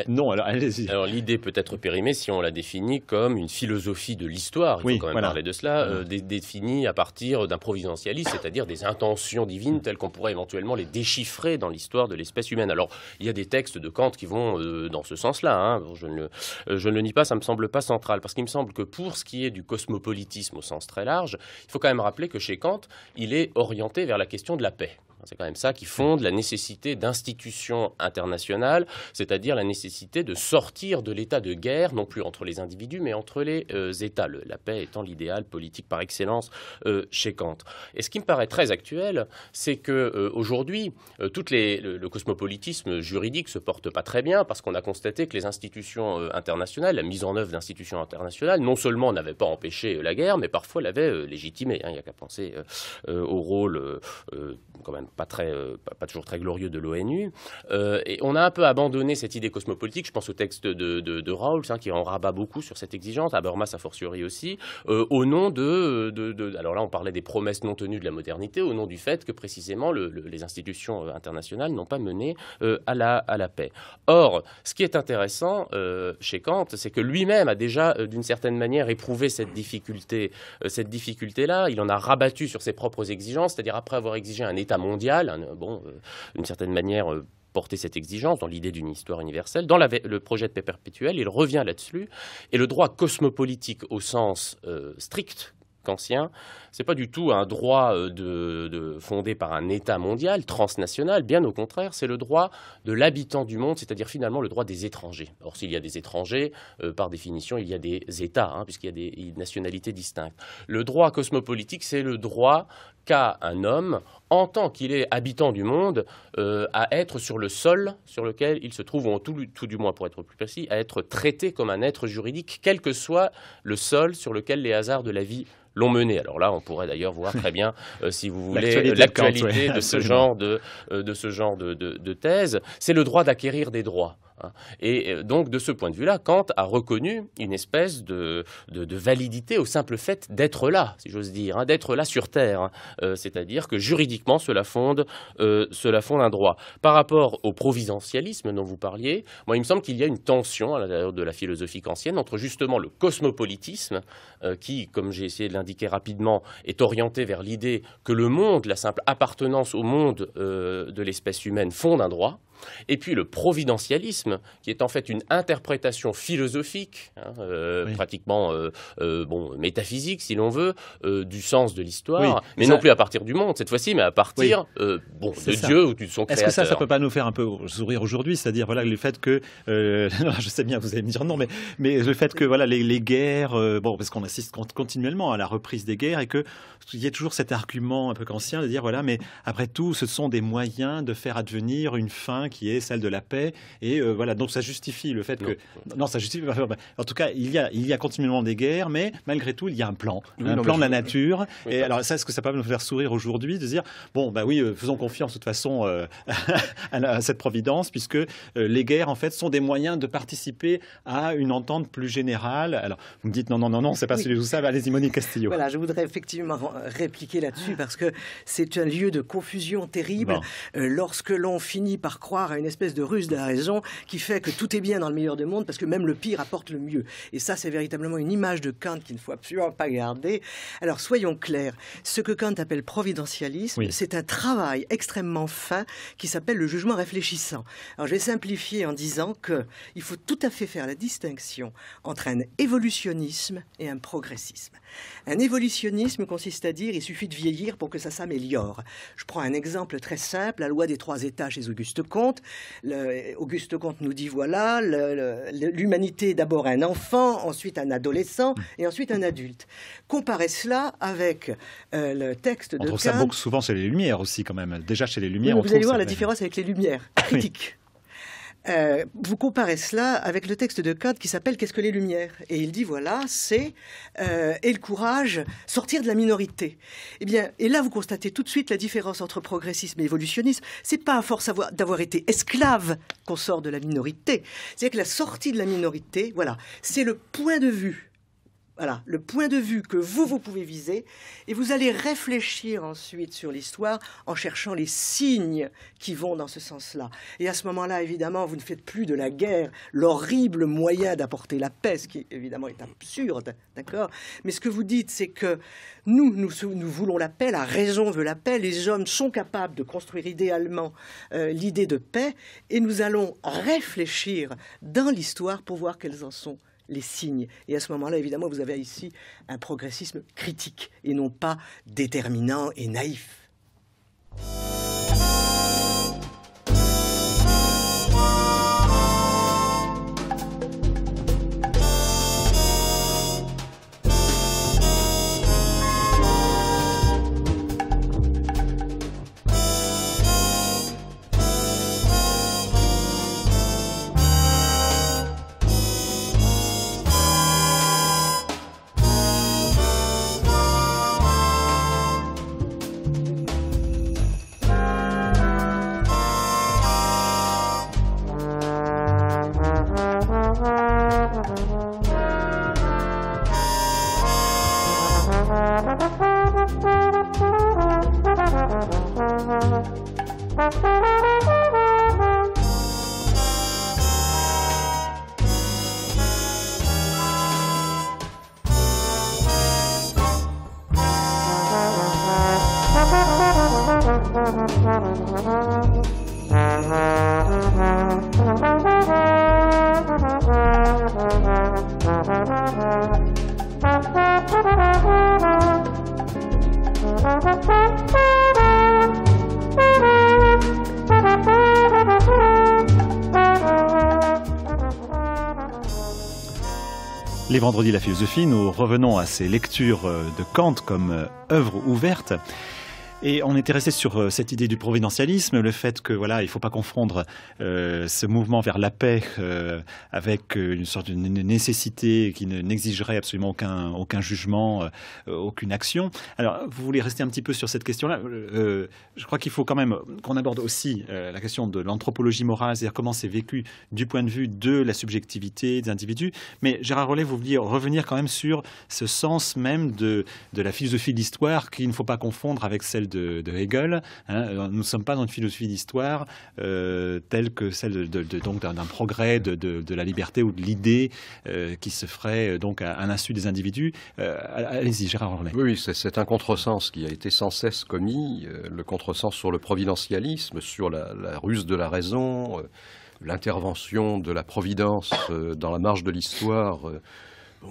non, alors allez-y. Alors l'idée peut être périmée si on la définit comme une philosophie de l'histoire, il oui, faut quand même parler de cela, définie à partir d'un providentialisme, c'est-à-dire des intentions divines telles qu'on pourrait éventuellement les déchiffrer dans l'histoire de l'espèce humaine. Alors, il y a des textes de Kant qui vont euh, dans ce sens-là. Hein. Euh, je, ne, le nie pas, ça me semble pas central, parce qu'il me semble que pour ce qui est du cosmopolitisme au sens très large, il faut quand même rappeler que chez Kant, il est orienté vers la question de la paix. C'est quand même ça qui fonde la nécessité d'institutions internationales, c'est-à-dire la nécessité de sortir de l'état de guerre, non plus entre les individus, mais entre les euh, États, la paix étant l'idéal politique par excellence euh, chez Kant. Et ce qui me paraît très actuel, c'est que euh, aujourd'hui, le, cosmopolitisme juridique se porte pas très bien parce qu'on a constaté que les institutions internationales, la mise en œuvre d'institutions internationales, non seulement n'avait pas empêché la guerre, mais parfois l'avait légitimée. Hein. il n'y a qu'à penser au rôle quand même pas, très, euh, pas, toujours très glorieux de l'ONU. Euh, et on a un peu abandonné cette idée cosmopolitique. Je pense au texte de, de, Rawls, hein, qui en rabat beaucoup sur cette exigence, Burma a fortiori aussi, euh, au nom de, de, Alors là, on parlait des promesses non tenues de la modernité, au nom du fait que précisément les institutions internationales n'ont pas mené à, la, à la paix. Or, ce qui est intéressant chez Kant, c'est que lui-même a déjà, d'une certaine manière, éprouvé cette difficulté, cette difficulté-là. Il en a rabattu sur ses propres exigences, c'est-à-dire après avoir exigé un État mondial, mondial, bon, euh, d'une certaine manière euh, porter cette exigence dans l'idée d'une histoire universelle. Dans le projet de paix perpétuelle, il revient là-dessus. Et le droit cosmopolitique au sens euh, strict qu'ancien, c'est pas du tout un droit de, fondé par un État mondial, transnational, bien au contraire, c'est le droit de l'habitant du monde, c'est-à-dire finalement le droit des étrangers. Or, s'il y a des étrangers, par définition, il y a des États, hein, puisqu'il y a des nationalités distinctes. Le droit cosmopolitique, c'est le droit qu'a un homme en tant qu'il est habitant du monde, euh, à être sur le sol sur lequel il se trouve, ou tout, du moins pour être plus précis, à être traité comme un être juridique, quel que soit le sol sur lequel les hasards de la vie l'ont mené. Alors là, on pourrait d'ailleurs voir très bien, euh, si vous voulez, l'actualité de, ce genre euh, de thèse. C'est le droit d'acquérir des droits. Hein. Et euh, donc, de ce point de vue-là, Kant a reconnu une espèce de, validité au simple fait d'être là, si j'ose dire, hein, d'être là sur Terre. Hein. Euh, c'est-à-dire que juridiquement, cela fonde, euh, cela fonde un droit. Par rapport au providentialisme dont vous parliez, moi, il me semble qu'il y a une tension à l'intérieur de la philosophie kantienne entre justement le cosmopolitisme, qui, comme j'ai essayé de l'indiquer rapidement, est orienté vers l'idée que le monde, la simple appartenance au monde de l'espèce humaine, fonde un droit. Et puis le providentialisme, qui est en fait une interprétation philosophique, hein, euh, pratiquement euh, euh, bon, métaphysique si l'on veut, du sens de l'histoire, mais non plus à partir du monde cette fois-ci, mais à partir bon, de Dieu ou de son créateur. Est-ce que ça, ça peut pas nous faire un peu sourire aujourd'hui C'est-à-dire voilà, le fait que, je sais bien, vous allez me dire non, mais, mais le fait que voilà, les, guerres, bon, parce qu'on assiste continuellement à la reprise des guerres et qu'il y a toujours cet argument un peu ancien de dire voilà, mais après tout, ce sont des moyens de faire advenir une fin qui est celle de la paix. Et euh, voilà, donc ça justifie le fait que. Non, ça justifie. En tout cas, il y, a, il y a continuellement des guerres, mais malgré tout, il y a un plan. un plan de la nature. et alors, ça, est-ce que ça peut nous faire sourire aujourd'hui de dire bon, bah oui, euh, faisons confiance de toute façon euh, à cette providence, puisque les guerres, en fait, sont des moyens de participer à une entente plus générale. Alors, vous me dites non, non, non, non, c'est pas celui tout ça. Allez-y, Monique Castillo. Voilà, je voudrais effectivement répliquer là-dessus parce que c'est un lieu de confusion terrible lorsque l'on finit par croire à une espèce de ruse de la raison qui fait que tout est bien dans le meilleur des mondes parce que même le pire apporte le mieux. Et ça, c'est véritablement une image de Kant qu'il ne faut absolument pas garder. Alors soyons clairs, ce que Kant appelle providentialisme, c'est un travail extrêmement fin qui s'appelle le jugement réfléchissant. Alors je vais simplifier en disant qu'il faut tout à fait faire la distinction entre un évolutionnisme et un progressisme. Un évolutionnisme consiste à dire il suffit de vieillir pour que ça s'améliore. Je prends un exemple très simple, la loi des trois États chez Auguste Comte Auguste Comte nous dit voilà, l'humanité est d'abord un enfant, ensuite un adolescent et ensuite un adulte. Comparez cela avec euh, le texte de. On trouve ça beaucoup souvent chez les Lumières aussi, quand même. Déjà chez les Lumières, Vous allez voir la différence avec les Lumières critiques. Euh, vous comparez cela avec le texte de Code qui s'appelle Qu'est-ce que les Lumières Et il dit voilà, c'est euh, et le courage, sortir de la minorité. Et eh bien, et là vous constatez tout de suite la différence entre progressisme et évolutionnisme. n'est pas à force d'avoir été esclave qu'on sort de la minorité. C'est que la sortie de la minorité, voilà, c'est le point de vue voilà, le point de vue que vous, vous pouvez viser, et vous allez réfléchir ensuite sur l'histoire en cherchant les signes qui vont dans ce sens-là. Et à ce moment-là, évidemment, vous ne faites plus de la guerre l'horrible moyen d'apporter la paix, ce qui évidemment est absurde, d'accord Mais ce que vous dites, c'est que nous, nous, voulons la paix, la raison veut la paix, les hommes sont capables de construire idéalement euh, l'idée de paix, et nous allons réfléchir dans l'histoire pour voir quelles en sont les signes. Et à ce moment-là, évidemment, vous avez ici un progressisme critique et non pas déterminant et naïf. Les vendredi, la philosophie, nous revenons à ces lectures euh, de Kant comme euh, œuvre ouverte. Et on était resté sur euh, cette idée du providentialisme, le fait que voilà, il ne faut pas confondre euh, ce mouvement vers la paix euh, avec une sorte de nécessité qui n'exigerait absolument aucun, aucun jugement, aucune action. Alors, vous voulez rester un petit peu sur cette question-là. je crois qu'il faut quand même qu'on aborde aussi la question de l'anthropologie morale, c'est-à-dire comment c'est vécu du point de vue de la subjectivité des individus. Mais Gérard Rollet, vous vouliez revenir quand même sur ce sens même de, de la philosophie de l'histoire qu'il ne faut pas confondre avec celle de de, Hegel. Hein, euh, nous ne sommes pas dans une philosophie d'histoire euh, telle que celle donc d'un progrès de, la liberté ou de l'idée euh, qui se ferait donc à, l'insu des individus. Allez-y, Gérard Oui, c'est un contresens qui a été sans cesse commis, le contresens sur le providentialisme, sur la, ruse de la raison l'intervention de la Providence dans la marge de l'histoire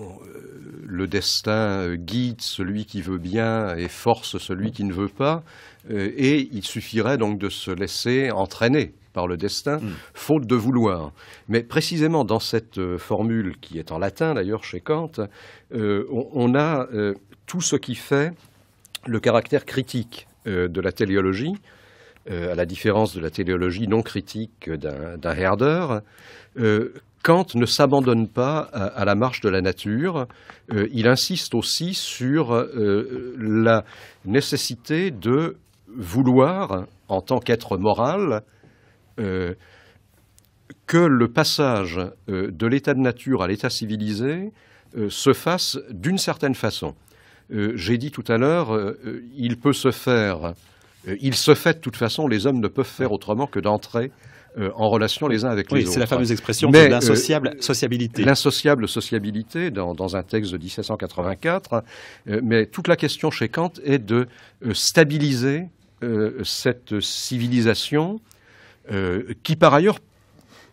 euh, le destin euh, guide celui qui veut bien et force celui qui ne veut pas, euh, et il suffirait donc de se laisser entraîner par le destin, hmm. faute de vouloir. Mais précisément dans cette formule, qui est en latin d'ailleurs chez Kant, on, a tout ce qui fait le caractère critique de la téléologie, à la différence de la téléologie non critique d'un Herder, Kant ne s'abandonne pas à, la marche de la nature. Euh, il insiste aussi sur euh, la nécessité de vouloir, en tant qu'être moral, euh, que le passage de l'état de nature à l'état civilisé se fasse d'une certaine façon. J'ai dit tout à l'heure, il peut se faire, il se fait de toute façon, les hommes ne peuvent faire autrement que d'entrer euh, en relation les uns avec les autres. c'est la fameuse expression de euh, l'insociable sociabilité. L'insociable sociabilité dans, un texte de 1784. Euh, mais toute la question chez Kant est de stabiliser cette civilisation qui, par ailleurs,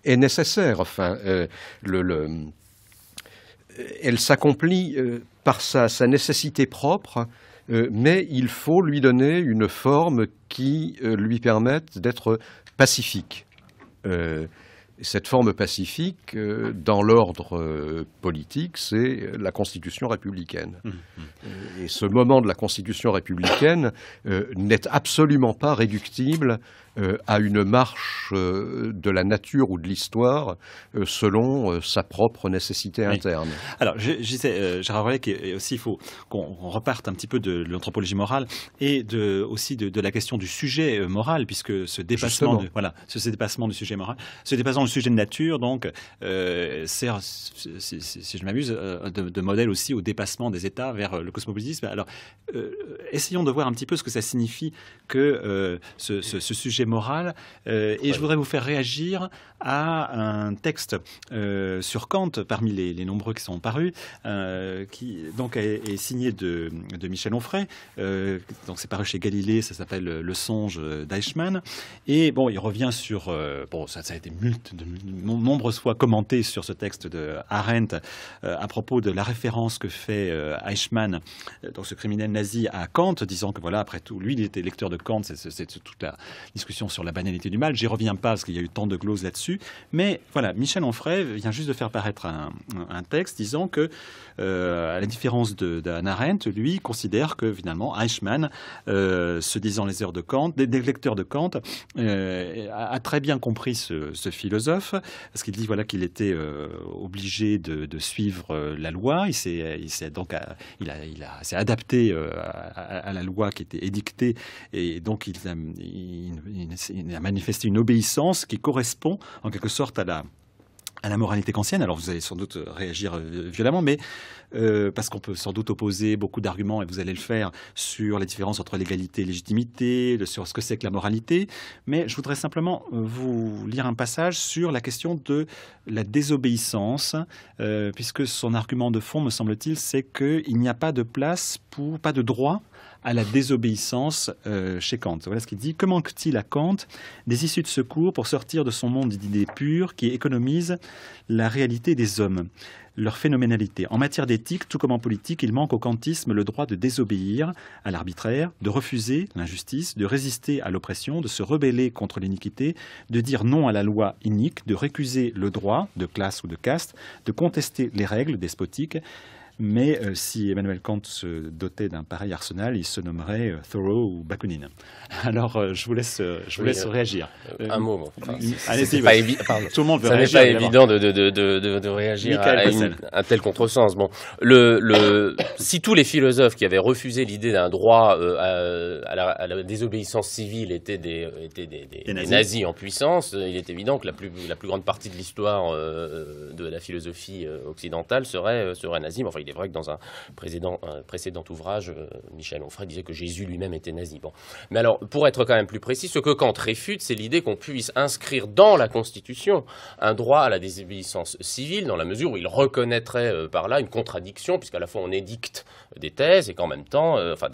est nécessaire. Enfin, elle s'accomplit par sa, nécessité propre mais il faut lui donner une forme qui lui permette d'être pacifique. Euh, cette forme pacifique, euh, dans l'ordre euh, politique, c'est la Constitution républicaine. Hum, et ce moment de la Constitution républicaine n'est absolument pas réductible euh, à une marche euh, de la nature ou de l'histoire euh, selon sa propre nécessité interne. Alors, je, disais, Gérard aussi, faut qu'on reparte un petit peu de, l'anthropologie morale et aussi de, la question du sujet moral, puisque ce dépassement, voilà, ce, dépassement du sujet moral, ce dépassement du sujet de nature, donc, sert, si, je m'amuse, de, modèle aussi au dépassement des États vers le cosmopolitisme. Alors, essayons de voir un petit peu ce que ça signifie que ce sujet morale moral. Euh, et je voudrais vous faire réagir à un texte euh, sur Kant, parmi les, nombreux qui sont parus, euh, qui donc est, signé de, de, Michel Onfray. donc c'est paru chez Galilée, ça s'appelle Le songe d'Eichmann. Et bon, il revient sur. bon, ça, a été de, nombreuses fois commenté sur ce texte de Arendt à propos de la référence que fait Eichmann, donc ce criminel nazi, à Kant, disant que voilà, après tout, lui, il était lecteur de Kant, c'est toute la discussion sur la banalité du mal. J'y reviens pas parce qu'il y a eu tant de gloses là-dessus. Mais voilà, Michel Onfray vient juste de faire paraître un, texte disant que, euh, à la différence d'Anna Arendt, lui considère que finalement Eichmann, euh, se disant les heures de Kant, des, lecteurs de Kant, euh, a, très bien compris ce, philosophe parce qu'il dit voilà qu'il était obligé de, suivre la loi. Il s'est donc il a, il s'est adapté à, la loi qui était édictée et donc il il a manifesté une obéissance qui correspond en quelque sorte à la, moralité kantienne. Alors vous allez sans doute euh, réagir euh, violemment, mais euh, parce qu'on peut sans doute opposer beaucoup d'arguments, et vous allez le faire, sur la différence entre l'égalité et légitimité, sur ce que c'est que la moralité. Mais je voudrais simplement vous lire un passage sur la question de la désobéissance, puisque son argument de fond, me semble-t-il, c'est qu'il n'y a pas de place pour, pas de droit à la désobéissance euh, chez Kant. Voilà ce qu'il dit. Que manque-t-il à Kant des issues de secours pour sortir de son monde d'idées pures qui économise la réalité des hommes leur phénoménalité. En matière d'éthique, tout comme en politique, il manque au kantisme le droit de désobéir à l'arbitraire, de refuser l'injustice, de résister à l'oppression, de se rebeller contre l'iniquité, de dire non à la loi inique, de récuser le droit de classe ou de caste, de contester les règles despotiques, mais euh, si Emmanuel Kant se dotait d'un pareil arsenal, il se nommerait euh, Thoreau ou Bakounine. Alors, euh, je vous laisse, je vous laisse réagir. un mot. Ah, Tout le monde veut Ça n'est pas évident de, de, de, de réagir à, un tel contresens. Bon, le, le... si tous les philosophes qui avaient refusé l'idée d'un droit à, à, la, désobéissance civile étaient des, étaient des, nazis. en puissance, il est évident que la plus, la plus grande partie de l'histoire de la philosophie occidentale serait, serait nazie. Il est vrai que dans un, précédent, ouvrage, euh, Michel Onfray disait que Jésus lui-même était nazi. Mais alors, pour être quand même plus précis, ce que Kant réfute, c'est l'idée qu'on puisse inscrire dans la Constitution un droit à la désobéissance civile, dans la mesure où il reconnaîtrait euh, par là une contradiction, puisqu'à la fois on édicte des thèses et qu'en même temps, euh, enfin,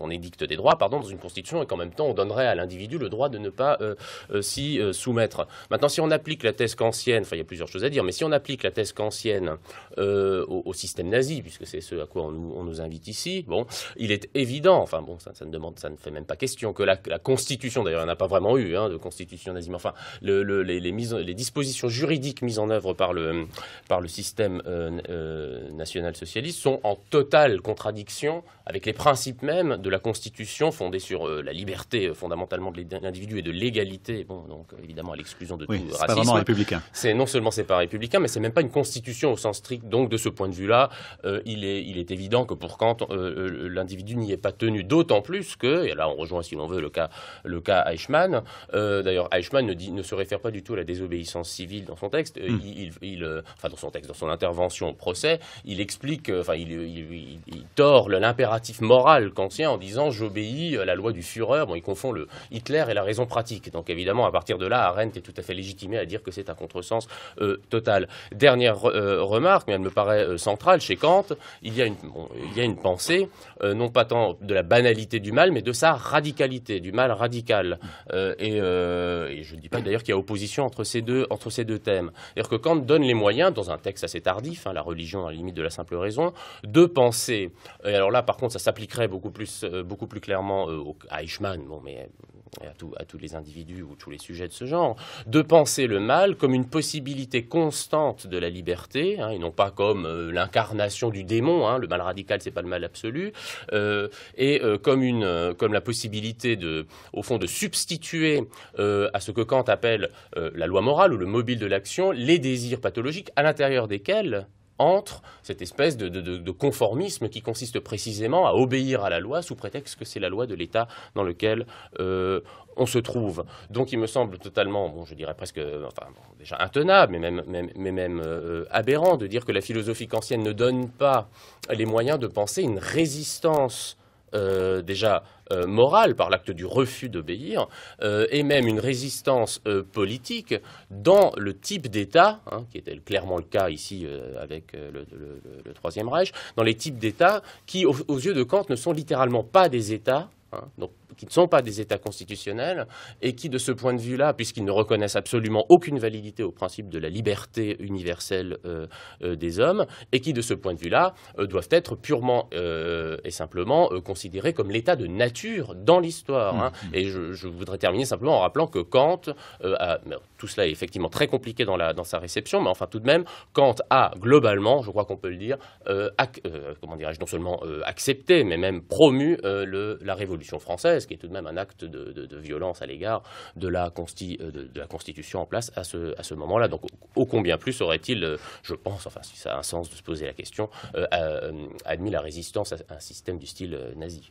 on édicte des droits, pardon, dans une Constitution, et qu'en même temps, on donnerait à l'individu le droit de ne pas s'y soumettre. Maintenant, si on applique la thèse kantienne, enfin, il y a plusieurs choses à dire, mais si on applique la thèse kantienne au système nazi, puisque c'est ce à quoi on nous, invite ici, bon, il est évident, enfin bon, ça, ne demande, ça ne fait même pas question, que la, la Constitution, d'ailleurs, il n'y en a pas vraiment eu, hein, de Constitution mais enfin, les, mises, les, dispositions juridiques mises en œuvre par le, par le système euh, euh, national-socialiste sont en totale contradiction avec les principes mêmes de la Constitution, fondée sur euh, la liberté fondamentalement de l'individu et de l'égalité, bon, donc évidemment à l'exclusion de tout racisme. C'est républicain. non seulement c'est pas républicain, mais c'est même pas une Constitution au sens strict, donc de ce point de vue-là, euh, il, est, évident que pour Kant, euh, euh, l'individu n'y est pas tenu, d'autant plus que, et là on rejoint si l'on veut le cas, le cas Eichmann, d'ailleurs Eichmann ne, se réfère pas du tout à la désobéissance civile dans son texte, hmm. il, enfin dans son texte, dans son intervention au procès, il explique, enfin il, il tord l'impératif moral kantien en disant j'obéis à la loi du Führer, bon il confond le Hitler et la raison pratique, donc évidemment à partir de là Arendt est tout à fait légitimé à dire que c'est un contresens total. Dernière remarque, mais elle me paraît centrale chez Kant, il y a une, pensée, euh, non pas tant de la banalité du mal, mais de sa radicalité, du mal radical. Euh, euh, et, je ne dis pas d'ailleurs qu'il y a opposition entre ces deux, entre ces deux thèmes. C'est-à-dire que Kant donne les moyens, dans un texte assez tardif, hein, la religion à la limite de la simple raison, de penser. Et alors là, par contre, ça s'appliquerait beaucoup plus, beaucoup plus clairement à Eichmann, bon, mais à, tous les individus ou tous les sujets de ce genre, de penser le mal comme une possibilité constante de la liberté, hein, et non pas comme euh, l'incarnation du démon, hein, le mal radical ce n'est pas le mal absolu, euh, et euh, comme, la possibilité au fond de substituer à ce que Kant appelle la loi morale ou le mobile de l'action, les désirs pathologiques à l'intérieur desquels entre cette espèce de, conformisme qui consiste précisément à obéir à la loi sous prétexte que c'est la loi de l'État dans lequel euh, on se trouve. Donc il me semble totalement, bon, je dirais presque, euh, déjà intenable, mais même, mais même euh, aberrant de dire que la philosophie kantienne ne donne pas les moyens de penser une résistance euh, déjà euh, morale par l'acte du refus d'obéir, euh, et même une résistance politique dans le type d'État, hein, qui était clairement le cas ici avec le, Troisième Reich, dans les types d'États qui, aux, yeux de Kant, ne sont littéralement pas des États, hein, donc qui ne sont pas des États constitutionnels et qui, de ce point de vue-là, puisqu'ils ne reconnaissent absolument aucune validité au principe de la liberté universelle euh, euh, des hommes, et qui, de ce point de vue-là, euh, doivent être purement et simplement considérés comme l'état de nature dans l'histoire. Hein. Mmh. Et je, voudrais terminer simplement en rappelant que Kant a, tout cela est effectivement très compliqué dans, sa réception, mais enfin tout de même, Kant a globalement, je crois qu'on peut le dire, comment dirais-je, non seulement accepté, mais même promu la Révolution française qui est tout de même un acte de, violence à l'égard euh, de, la Constitution en place à ce, à ce moment-là. Donc, ô combien plus aurait-il, euh, je pense, enfin, si ça a un sens de se poser la question, euh, admis la résistance à un système du style nazi.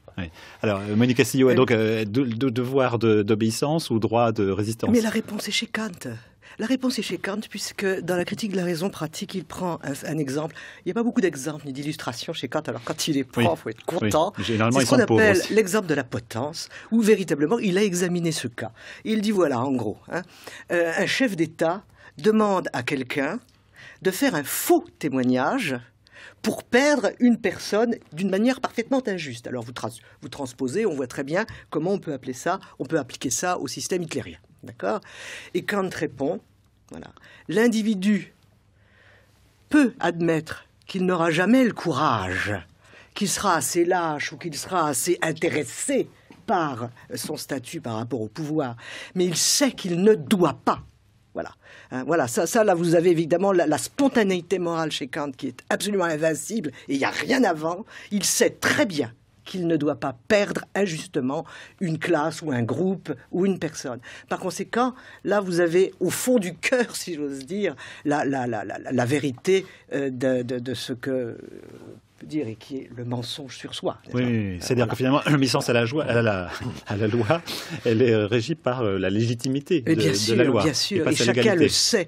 Alors, Monique Castillo a donc devoir d'obéissance ou droit de résistance Mais la réponse est chez Kant. La réponse est chez Kant, puisque dans la critique de la raison pratique, il prend un, exemple. Il n'y a pas beaucoup d'exemples ni d'illustrations chez Kant, alors quand il est prof, il faut être content. C'est ce qu'on appelle l'exemple de la potence, où véritablement il a examiné ce cas. Il dit voilà, en gros, hein, euh, un chef d'État demande à quelqu'un de faire un faux témoignage pour perdre une personne d'une manière parfaitement injuste. Alors vous, vous transposez, on voit très bien comment on peut appeler ça, on peut appliquer ça au système hitlérien. D'accord Et Kant répond voilà, l'individu peut admettre qu'il n'aura jamais le courage, qu'il sera assez lâche ou qu'il sera assez intéressé par son statut par rapport au pouvoir, mais il sait qu'il ne doit pas. Voilà, hein, voilà. Ça, là, vous avez évidemment la, la, spontanéité morale chez Kant qui est absolument invincible et il n'y a rien avant. Il sait très bien qu'il ne doit pas perdre injustement une classe ou un groupe ou une personne. Par conséquent, là, vous avez au fond du cœur, si j'ose dire, la, vérité euh, de, de, ce que dire et qui est le mensonge sur soi. Oui, c'est-à-dire que finalement, l'obéissance à la, loi, elle est euh, régie par euh, la légitimité de, bien la loi. Bien sûr, et, et chacun le sait.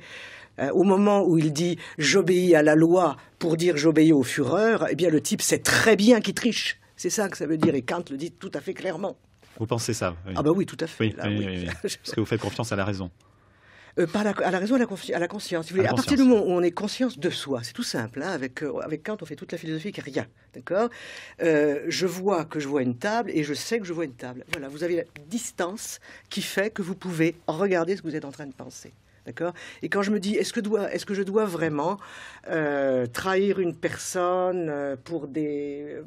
au moment où il dit j'obéis à la loi pour dire j'obéis au fureur », eh bien le type sait très bien qu'il triche. C'est ça que ça veut dire. Et Kant le dit tout à fait clairement. Vous pensez ça Ah ben oui, tout à fait. Oui, Parce que vous faites confiance à la raison. Euh, à la, raison, à la, conscience. À, partir du moment où on est conscience de soi, c'est tout simple. Hein, euh, avec, Kant, on fait toute la philosophie qui est rien. D'accord euh, Je vois que je vois une table et je sais que je vois une table. Voilà, vous avez la distance qui fait que vous pouvez regarder ce que vous êtes en train de penser. D'accord Et quand je me dis, est-ce que, est que je dois vraiment euh, trahir une personne euh, pour,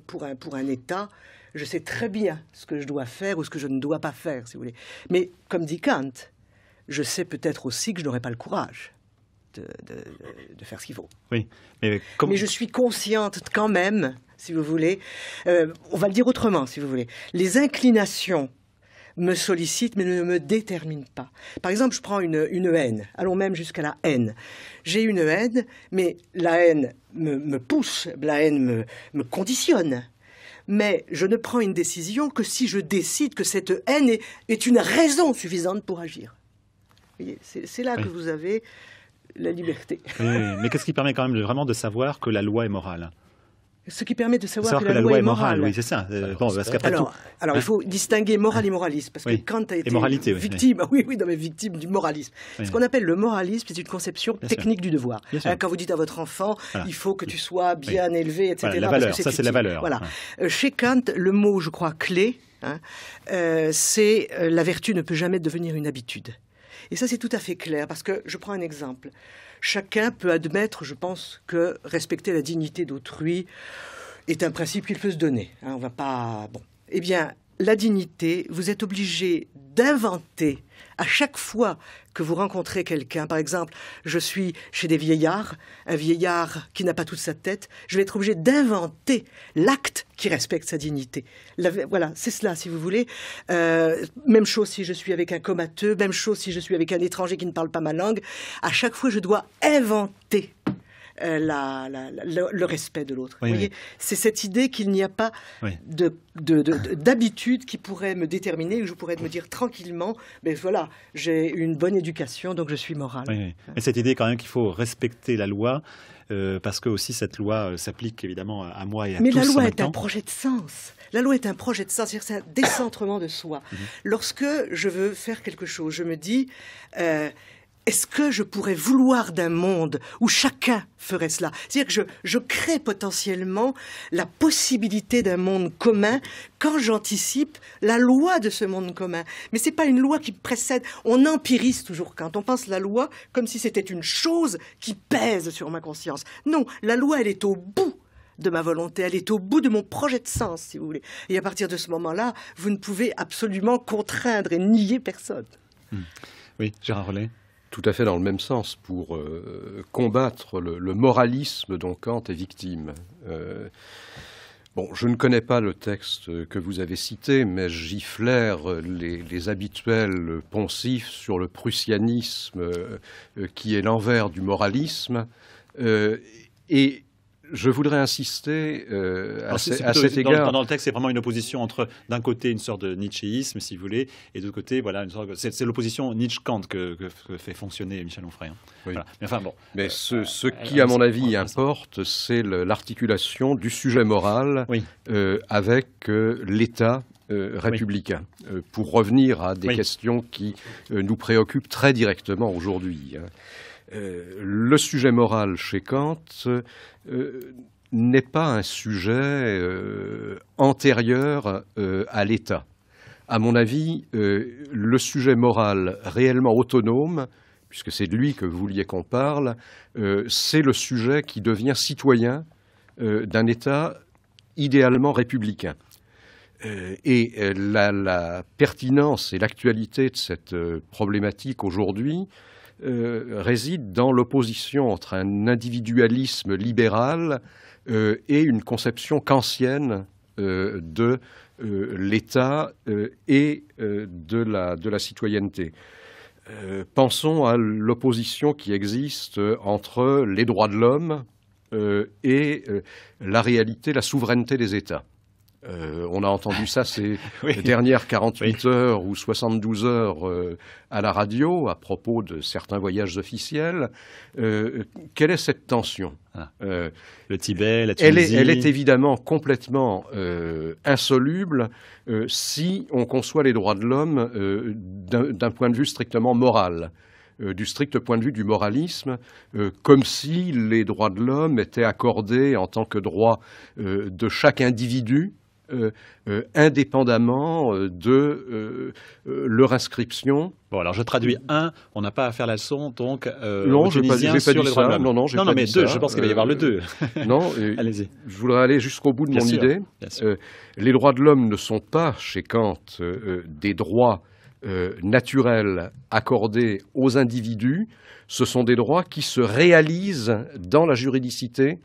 pour, un, État Je sais très bien ce que je dois faire ou ce que je ne dois pas faire, si vous voulez. Mais comme dit Kant, je sais peut-être aussi que je n'aurai pas le courage. De, faire ce qu'il faut. Oui, mais, comme... mais je suis consciente quand même, si vous voulez, euh, on va le dire autrement, si vous voulez, les inclinations me sollicite mais ne me détermine pas. Par exemple, je prends une, haine, allons même jusqu'à la haine. J'ai une haine, mais la haine me, pousse, la haine me, conditionne mais je ne prends une décision que si je décide que cette haine est, une raison suffisante pour agir. C'est là que vous avez la liberté. mais qu'est-ce qui permet quand même vraiment de savoir que la loi est morale ce qui permet de savoir, que, la, loi, est morale. Oui, c'est ça. Euh, alors, il ah. faut distinguer moral et moralisme. Parce que Kant a été victime, oui. oui, victime du moralisme. Ce qu'on appelle le moralisme, c'est une conception technique du devoir. Euh, quand vous dites à votre enfant, il faut que tu sois bien élevé, etc. la valeur, ça c'est la valeur. Voilà. Euh, chez Kant, le mot, je crois, clé, hein, c'est la vertu ne peut jamais devenir une habitude. Et ça, c'est tout à fait clair, parce que je prends un exemple. Chacun peut admettre, je pense, que respecter la dignité d'autrui est un principe qu'il peut se donner. Hein, on va pas. Bon. Eh bien, la dignité, vous êtes obligé d'inventer à chaque fois que vous rencontrez quelqu'un, par exemple, je suis chez des vieillards, un vieillard qui n'a pas toute sa tête, je vais être obligé d'inventer l'acte qui respecte sa dignité. voilà, c'est cela, si vous voulez. Euh, même chose si je suis avec un comateux, même chose si je suis avec un étranger qui ne parle pas ma langue. À chaque fois, je dois inventer euh, le, respect de l'autre. C'est cette idée qu'il n'y a pas d'habitude qui pourrait me déterminer, où je pourrais me dire tranquillement, mais ben voilà, j'ai une bonne éducation, donc je suis moral. Hein. Et cette idée quand même qu'il faut respecter la loi. Euh, parce que aussi cette loi euh, s'applique évidemment à, moi et à Mais tous. Mais la loi est un projet de sens. La loi est un projet de sens, c'est un décentrement de soi. Mhm. Lorsque je veux faire quelque chose, je me dis est-ce que je pourrais vouloir d'un monde où chacun ferait cela C'est-à-dire que je, crée potentiellement la possibilité d'un monde commun quand j'anticipe la loi de ce monde commun. Mais ce n'est pas une loi qui précède. On empirise toujours quand on pense la loi comme si c'était une chose qui pèse sur ma conscience. Non, la loi, elle est au bout de ma volonté, elle est au bout de mon projet de sens, si vous voulez. Et à partir de ce moment-là, vous ne pouvez absolument contraindre et nier personne. Hum. Oui, Gérard Rollet tout à fait dans le même sens pour euh, combattre le, moralisme dont Kant est victime. Euh, bon, je ne connais pas le texte que vous avez cité, mais j'y flaire les, habituels poncifs sur le prussianisme euh, qui est l'envers du moralisme. et je voudrais insister euh, à, cet égard. Dans, le texte, c'est vraiment une opposition entre, d'un côté, une sorte de nietzschéisme, si vous voulez, et de l'autre côté, voilà, c'est, l'opposition Nietzsche-Kant que, fait fonctionner Michel Onfray. Hein. Mais, enfin, bon, Mais euh, ce, euh, qui, à mon avis, importe, c'est l'articulation du sujet moral avec l'État républicain, pour revenir à des questions qui nous préoccupent très directement aujourd'hui. Hein. Euh, le sujet moral chez Kant euh, n'est pas un sujet euh, antérieur à l'État. À mon avis, le sujet moral réellement autonome, puisque c'est de lui que vous vouliez qu'on parle, c'est le sujet qui devient citoyen d'un État idéalement républicain. et la, pertinence et l'actualité de cette problématique aujourd'hui euh, réside dans l'opposition entre un individualisme libéral euh, et une conception kantienne euh, de l'État et de la, de, la, citoyenneté. pensons à l'opposition qui existe entre les droits de l'homme et la réalité, la souveraineté des États. Euh, on a entendu ça ces dernières 48 heures ou 72 heures euh, à la radio à propos de certains voyages officiels. Euh, quelle est cette tension ah. Le Tibet, la Tunisie. Elle est, évidemment complètement insoluble si on conçoit les droits de l'homme d'un point de vue strictement moral. du strict point de vue du moralisme, comme si les droits de l'homme étaient accordés en tant que droit de chaque individu euh, euh, indépendamment euh, de leur inscription. Bon, alors je traduis un, on n'a pas à faire la leçon, donc non, je n'ai pas, pas, dit ça. Non, non, non, mais deux, je pense qu'il va y avoir le deux. non, allez-y. Je voudrais aller jusqu'au bout de mon idée. les droits de l'homme ne sont pas, chez Kant, des droits naturels accordés aux individus, ce sont des droits qui se réalisent dans la juridicité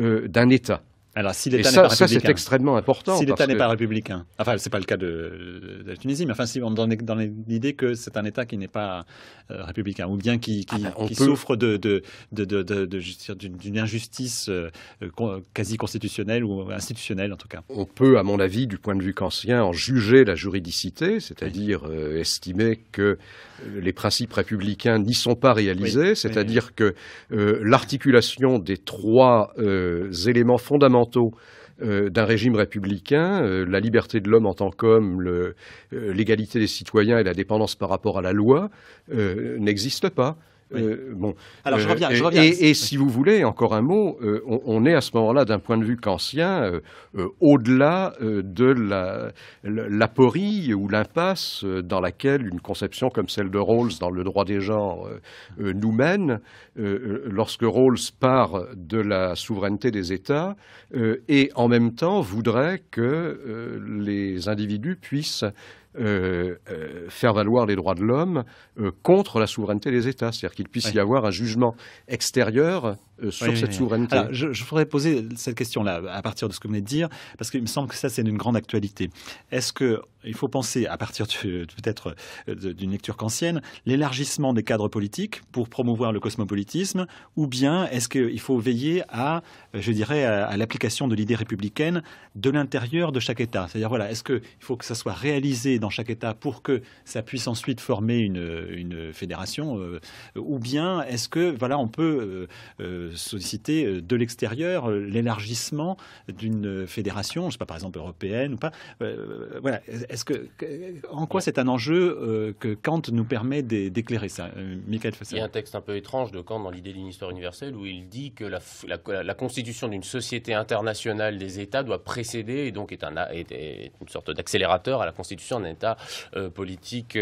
d'un État. Alors, si l'État n'est pas ça, c'est extrêmement important. Si l'État n'est pas républicain, enfin, c'est pas le cas de, la Tunisie, mais enfin, si on dans, dans l'idée que c'est un État qui n'est pas euh, républicain, ou bien qui, qui, ah ben, souffre de, de, d'une injustice euh, quasi constitutionnelle ou institutionnelle, en tout cas. On peut, à mon avis, du point de vue kantien, en juger la juridicité, c'est-à-dire euh, estimer que les principes républicains n'y sont pas réalisés, c'est-à-dire que l'articulation des trois éléments fondamentaux euh, d'un régime républicain, euh, la liberté de l'homme en tant qu'homme, euh, l'égalité des citoyens et la dépendance par rapport à la loi, n'existent pas. Euh, Alors je euh, reviens. Et, si vous voulez, encore un mot, euh, on, est à ce moment-là d'un point de vue kantien au-delà de la, l'aporie ou l'impasse dans laquelle une conception comme celle de Rawls dans le droit des gens » nous mène, lorsque Rawls part de la souveraineté des États et en même temps voudrait que les individus puissent euh, euh, faire valoir les droits de l'homme euh, contre la souveraineté des États. C'est-à-dire qu'il puisse y avoir un jugement extérieur sur cette souveraineté. je, je, voudrais poser cette question-là à partir de ce que vous venez de dire, parce qu'il me semble que ça, c'est une grande actualité. Est-ce que il faut penser, à partir peut-être euh, d'une lecture kantienne, l'élargissement des cadres politiques pour promouvoir le cosmopolitisme, ou bien est-ce qu'il faut veiller à, euh, je dirais, à, l'application de l'idée républicaine de l'intérieur de chaque État C'est-à-dire, voilà, est-ce qu'il faut que ça soit réalisé dans chaque État pour que ça puisse ensuite former une, fédération, euh, ou bien est-ce que, voilà, on peut solliciter de l'extérieur l'élargissement d'une fédération, je sais pas, par exemple européenne ou pas, en quoi c'est un enjeu euh, que Kant nous permet d'éclairer ça, euh, Il y a un texte un peu étrange de Kant dans l'idée d'une histoire universelle où il dit que la, constitution d'une société internationale des États doit précéder et donc est, une sorte d'accélérateur à la constitution d'un État euh, politique,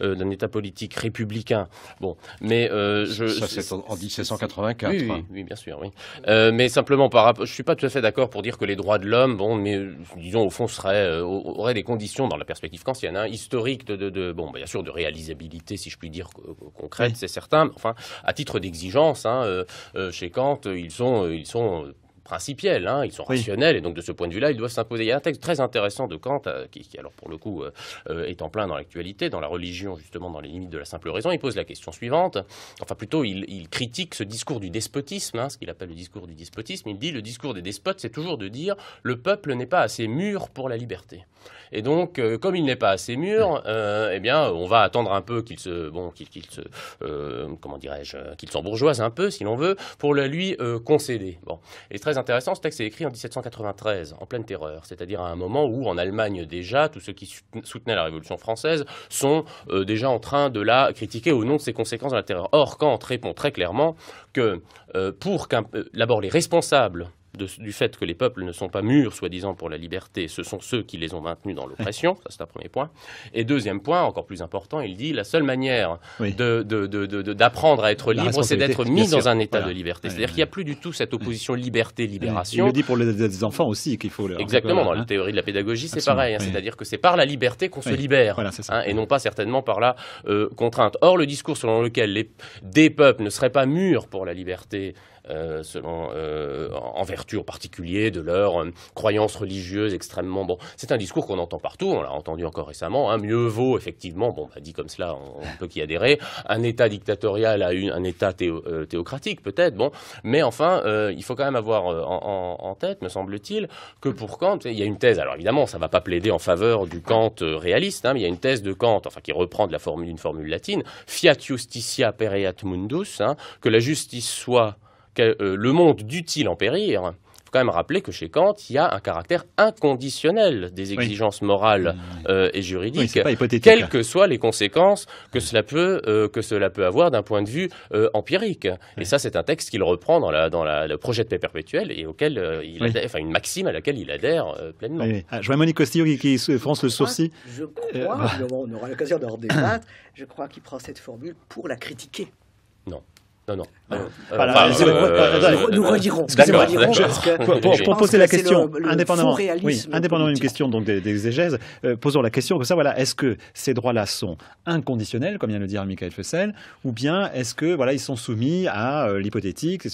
d'un État politique républicain. Bon, mais je ça c'est en, 1784. Oui, bien sûr, oui. mais simplement par rapport, je suis pas tout à fait d'accord pour dire que les droits de l'homme, bon, mais disons au fond seraient auraient des conditions dans la perspective kantienne, hein, historique de, de, bon, bah, bien sûr, de réalisabilité, si je puis dire, euh, concrète, c'est certain. enfin, à titre d'exigence, hein, euh, euh, chez Kant, ils sont, ils sont principiels, hein, ils sont rationnels, et donc de ce point de vue-là, ils doivent s'imposer. Il y a un texte très intéressant de Kant, qui, alors pour le coup est en plein dans l'actualité, dans la religion, justement, dans les limites de la simple raison. Il pose la question suivante, enfin plutôt, il, critique ce discours du despotisme, ce qu'il appelle le discours du despotisme. Il dit le discours des despotes, c'est toujours de dire le peuple n'est pas assez mûr pour la liberté. Et donc, euh, comme il n'est pas assez mûr, euh, eh bien, on va attendre un peu qu'il se, bon, qu'il se, euh, comment dirais-je, qu'il s'embourgeoise un peu, si l'on veut, pour le lui concéder. Bon. Et très intéressant, ce texte est écrit en 1793, en pleine terreur, c'est-à-dire à un moment où, en Allemagne déjà, tous ceux qui soutenaient la Révolution française sont déjà en train de la critiquer au nom de ses conséquences dans la terreur. Or, Kant répond très clairement que pour qu'un, d'abord les responsables du fait que les peuples ne sont pas mûrs, soi-disant, pour la liberté, ce sont ceux qui les ont maintenus dans l'oppression, ça c'est un premier point. Et deuxième point, encore plus important, il dit la seule manière d'apprendre à être libre, c'est d'être mis dans un état de liberté. C'est-à-dire qu'il n'y a plus du tout cette opposition liberté-libération. Il le dit pour les, enfants aussi qu'il faut. Leur... Exactement, dans la hein. théorie de la pédagogie, c'est pareil. Hein. C'est-à-dire que c'est par la liberté qu'on se libère, hein, et non pas certainement par la euh, contrainte. Or, le discours selon lequel des peuples ne seraient pas mûrs pour la liberté, euh, selon, euh, en vertu en particulier de leur euh, croyance religieuse extrêmement. Bon, c'est un discours qu'on entend partout, on l'a entendu encore récemment. Hein. mieux vaut, effectivement, bon, bah, dit comme cela, on, peut y adhérer, un État dictatorial à un État théocratique, peut-être, bon, mais enfin, il faut quand même avoir en, tête, me semble-t-il, que pour Kant, il y a une thèse. Alors évidemment, ça ne va pas plaider en faveur du Kant réaliste, hein, mais il y a une thèse de Kant, enfin qui reprend la formule, une formule latine, fiat justitia pereat mundus, hein, que la justice soit que euh, le monde dut-il en périr faut quand même rappeler que chez Kant, il y a un caractère inconditionnel des exigences morales euh, et juridiques, quelles que soient les conséquences que cela peut, euh, que cela peut avoir d'un point de vue empirique. Et ça, c'est un texte qu'il reprend dans, la, dans le projet de paix perpétuelle et auquel il enfin une maxime à laquelle il adhère pleinement. Ah, je vois Monique qui, fronce le sourcil. Je crois, on aura l'occasion je crois qu'il prend cette formule pour la critiquer. Non. Non, non. nous redirons. Pour, poser la question, indépendamment, d'une question donc des, exégèses, euh, posons la question comme ça. Voilà, est-ce que ces droits-là sont inconditionnels, comme vient de le dire Michael Fessel, ou bien est-ce que voilà, ils sont soumis à euh, l'hypothétique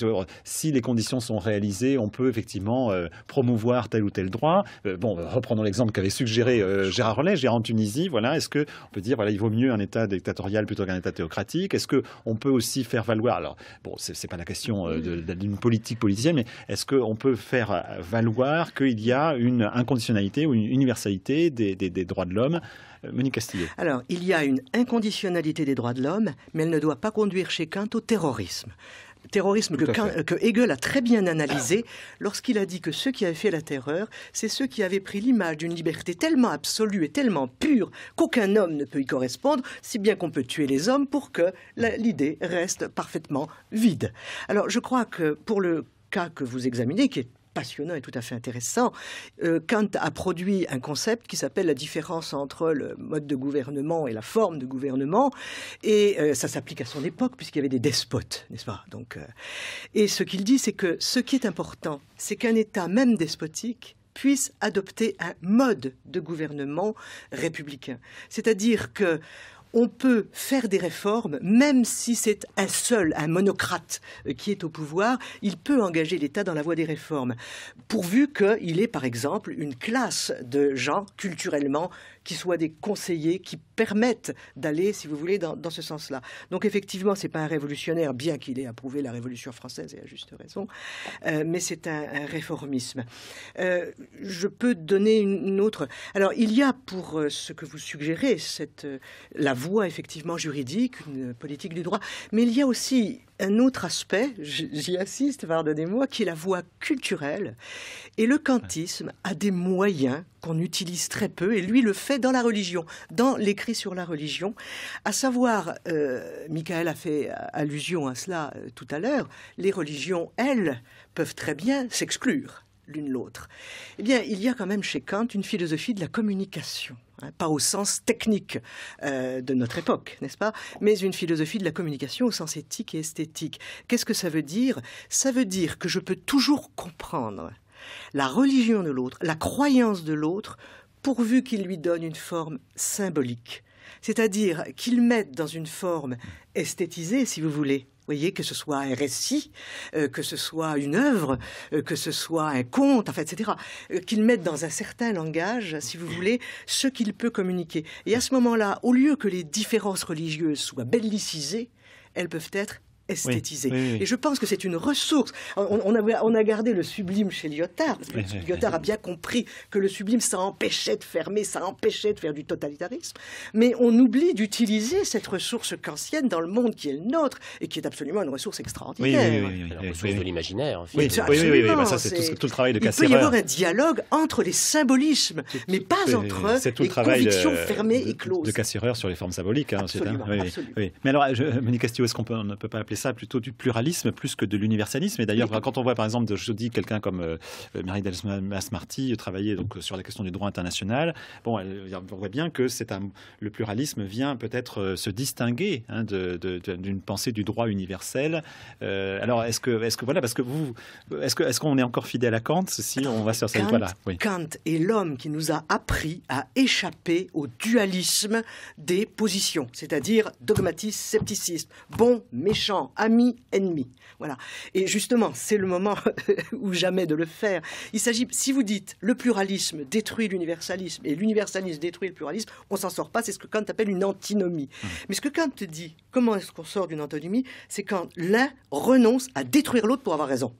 Si les conditions sont réalisées, on peut effectivement euh, promouvoir tel ou tel droit. bon, reprenons l'exemple qu'avait suggéré Gérard Rollet, gérant en Tunisie. Voilà, est-ce qu'on on peut dire voilà, il vaut mieux un État dictatorial plutôt qu'un État théocratique Est-ce qu'on peut aussi faire valoir alors, bon, ce n'est pas la question euh, mm-hmm. d'une politique politicienne, mais est-ce qu'on peut faire euh, valoir qu'il y a une inconditionnalité ou une universalité des, droits de l'homme euh, Monique Castillet. Alors, il y a une inconditionnalité des droits de l'homme, mais elle ne doit pas conduire chez chacun au terrorisme terrorisme que, Hegel a très bien analysé lorsqu'il a dit que ceux qui avaient fait la terreur, c'est ceux qui avaient pris l'image d'une liberté tellement absolue et tellement pure qu'aucun homme ne peut y correspondre, si bien qu'on peut tuer les hommes pour que l'idée reste parfaitement vide. Alors je crois que pour le cas que vous examinez, qui est passionnant et tout à fait intéressant. Euh, Kant a produit un concept qui s'appelle la différence entre le mode de gouvernement et la forme de gouvernement, et euh, ça s'applique à son époque puisqu'il y avait des despotes, n'est-ce pas Donc, euh, et ce qu'il dit, c'est que ce qui est important, c'est qu'un État, même despotique, puisse adopter un mode de gouvernement républicain, c'est-à-dire que on peut faire des réformes, même si c'est un seul, un monocrate euh, qui est au pouvoir, il peut engager l'État dans la voie des réformes, pourvu qu'il ait par exemple une classe de gens culturellement qui soient des conseillers qui permettent d'aller, si vous voulez, dans, ce sens-là. Donc effectivement, ce n'est pas un révolutionnaire, bien qu'il ait approuvé la Révolution française, et à juste raison, euh, mais c'est un, réformisme. Euh, je peux donner une, autre. Alors, il y a pour euh, ce que vous suggérez, cette, la voie effectivement juridique, une politique du droit, mais il y a aussi un autre aspect, j'y assiste, pardonnez-moi, qui est la voie culturelle. Et le kantisme a des moyens qu'on utilise très peu, et lui le fait dans la religion, dans l'écrit sur la religion, à savoir, euh, Michael a fait allusion à cela euh, tout à l'heure, les religions, elles, peuvent très bien s'exclure l'une l'autre. Eh bien, il y a quand même chez Kant une philosophie de la communication Hein, pas au sens technique euh, de notre époque, n'est-ce pas, mais une philosophie de la communication au sens éthique et esthétique. Qu'est-ce que ça veut dire Ça veut dire que je peux toujours comprendre la religion de l'autre, la croyance de l'autre, pourvu qu'il lui donne une forme symbolique, c'est-à-dire qu'il mette dans une forme esthétisée, si vous voulez, voyez, que ce soit un récit, euh, que ce soit une œuvre, euh, que ce soit un conte, enfin, etc., euh, qu'il mette dans un certain langage, si vous voulez, ce qu'il peut communiquer. Et à ce moment-là, au lieu que les différences religieuses soient bellicisées, elles peuvent être esthétisé. Et je pense que c'est une ressource. On, on, a, on, a, gardé le sublime chez Lyotard, parce que Lyotard a bien compris que le sublime, ça empêchait de fermer, ça empêchait de faire du totalitarisme. Mais on oublie d'utiliser cette ressource kantienne dans le monde qui est le nôtre et qui est absolument une ressource extraordinaire. la ressource de l'imaginaire. En fait. Oui, oui, bah, ça, c'est tout, le travail de Il peut y avoir un dialogue entre les symbolismes, mais pas entre tout le les de, fermées de, et closes. De Cassereur sur les formes symboliques. Hein, hein. absolument, Mais alors, Monique Castillo, est-ce qu'on peut, ne peut pas appeler ça plutôt du pluralisme plus que de l'universalisme. Et d'ailleurs, quand on voit par exemple, je dis quelqu'un comme euh, Marie Delmas-Marty euh, travailler donc, euh, sur la question du droit international, bon, on voit bien que le pluralisme vient peut-être se distinguer hein, d'une pensée du droit universel. alors, est-ce que, est voilà, parce que vous, est-ce, qu'on est encore fidèle à Kant si on va sur cette Kant est l'homme qui nous a appris à échapper au dualisme des positions, c'est-à-dire dogmatisme, scepticisme, bon, méchant, Ami, amis, ennemis. Voilà. Et justement, c'est le moment ou jamais de le faire. Il s'agit, si vous dites le pluralisme détruit l'universalisme et l'universalisme détruit le pluralisme, on s'en sort pas. C'est ce que Kant appelle une antinomie. Mmh. Mais ce que Kant dit, comment est-ce qu'on sort d'une antinomie C'est quand l'un renonce à détruire l'autre pour avoir raison.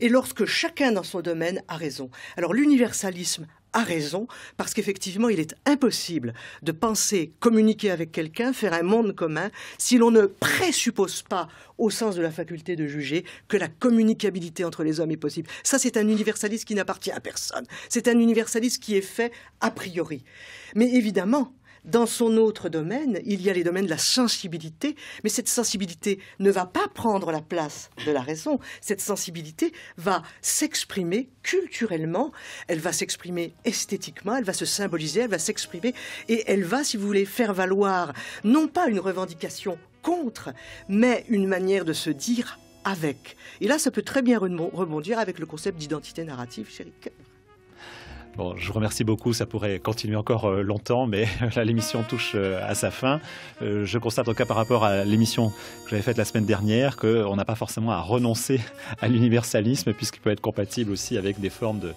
Et lorsque chacun dans son domaine a raison. Alors l'universalisme a raison, parce qu'effectivement, il est impossible de penser communiquer avec quelqu'un, faire un monde commun, si l'on ne présuppose pas, au sens de la faculté de juger, que la communicabilité entre les hommes est possible. Ça, c'est un universaliste qui n'appartient à personne. C'est un universaliste qui est fait a priori. Mais évidemment, dans son autre domaine, il y a les domaines de la sensibilité, mais cette sensibilité ne va pas prendre la place de la raison. Cette sensibilité va s'exprimer culturellement, elle va s'exprimer esthétiquement, elle va se symboliser, elle va s'exprimer et elle va, si vous voulez, faire valoir non pas une revendication contre, mais une manière de se dire avec. Et là, ça peut très bien rebondir avec le concept d'identité narrative chérie. Bon, je vous remercie beaucoup. Ça pourrait continuer encore euh, longtemps, mais là, l'émission touche euh, à sa fin. Euh, je constate, en cas par rapport à l'émission que j'avais faite la semaine dernière, qu'on n'a pas forcément à renoncer à l'universalisme, puisqu'il peut être compatible aussi avec des formes de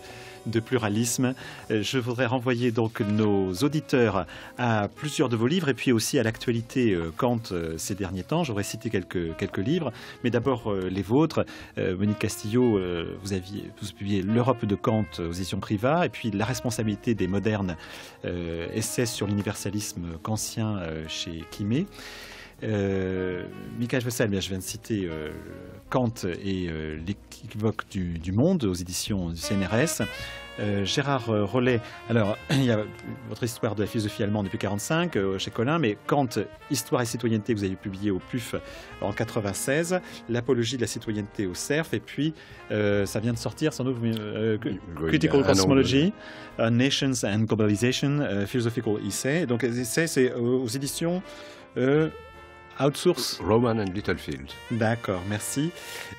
de pluralisme. Euh, je voudrais renvoyer donc nos auditeurs à plusieurs de vos livres et puis aussi à l'actualité euh, Kant euh, ces derniers temps. J'aurais cité quelques, livres, mais d'abord les vôtres. Monique Castillo, vous aviez publié L'Europe de Kant aux éditions Priva et puis La responsabilité des modernes, essais sur l'universalisme kantien chez Kimé. Euh, Michael bien, je viens de citer euh, Kant et euh, l'équivoque du, monde aux éditions du CNRS. Gérard Rollet, alors il y a votre histoire de la philosophie allemande depuis 1945 chez Colin, mais Kant, Histoire et citoyenneté, vous avez publié au PUF en 1996, L'apologie de la citoyenneté au CERF, et puis ça vient de sortir sans doute Critical Cosmology, Nations and Globalization, Philosophical Essay. Donc, essais, c'est aux éditions. Outsource Roman and Littlefield. D'accord, merci.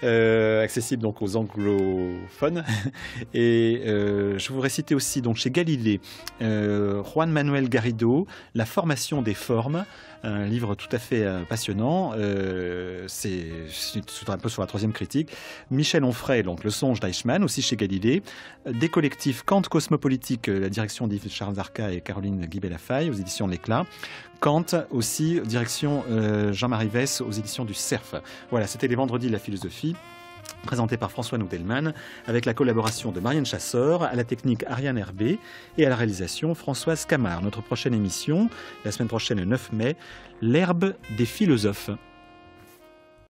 Euh, accessible donc aux anglophones. Et euh, je voudrais citer aussi donc chez Galilée, euh, Juan Manuel Garrido, la formation des formes un livre tout à fait euh, passionnant. Euh, c'est un peu sur la troisième critique. Michel Onfray, donc Le songe d'Eichmann, aussi chez Galilée. Des collectifs Kant Cosmopolitique, la direction d'Yves Charles Arca et Caroline guy aux éditions L'Éclat. Kant aussi, direction euh, Jean-Marie Vesse, aux éditions du CERF. Voilà, c'était les vendredis de la philosophie présenté par François Noudelman, avec la collaboration de Marianne Chasseur, à la technique Ariane Herbé et à la réalisation Françoise Camard. Notre prochaine émission, la semaine prochaine le 9 mai, L'herbe des philosophes.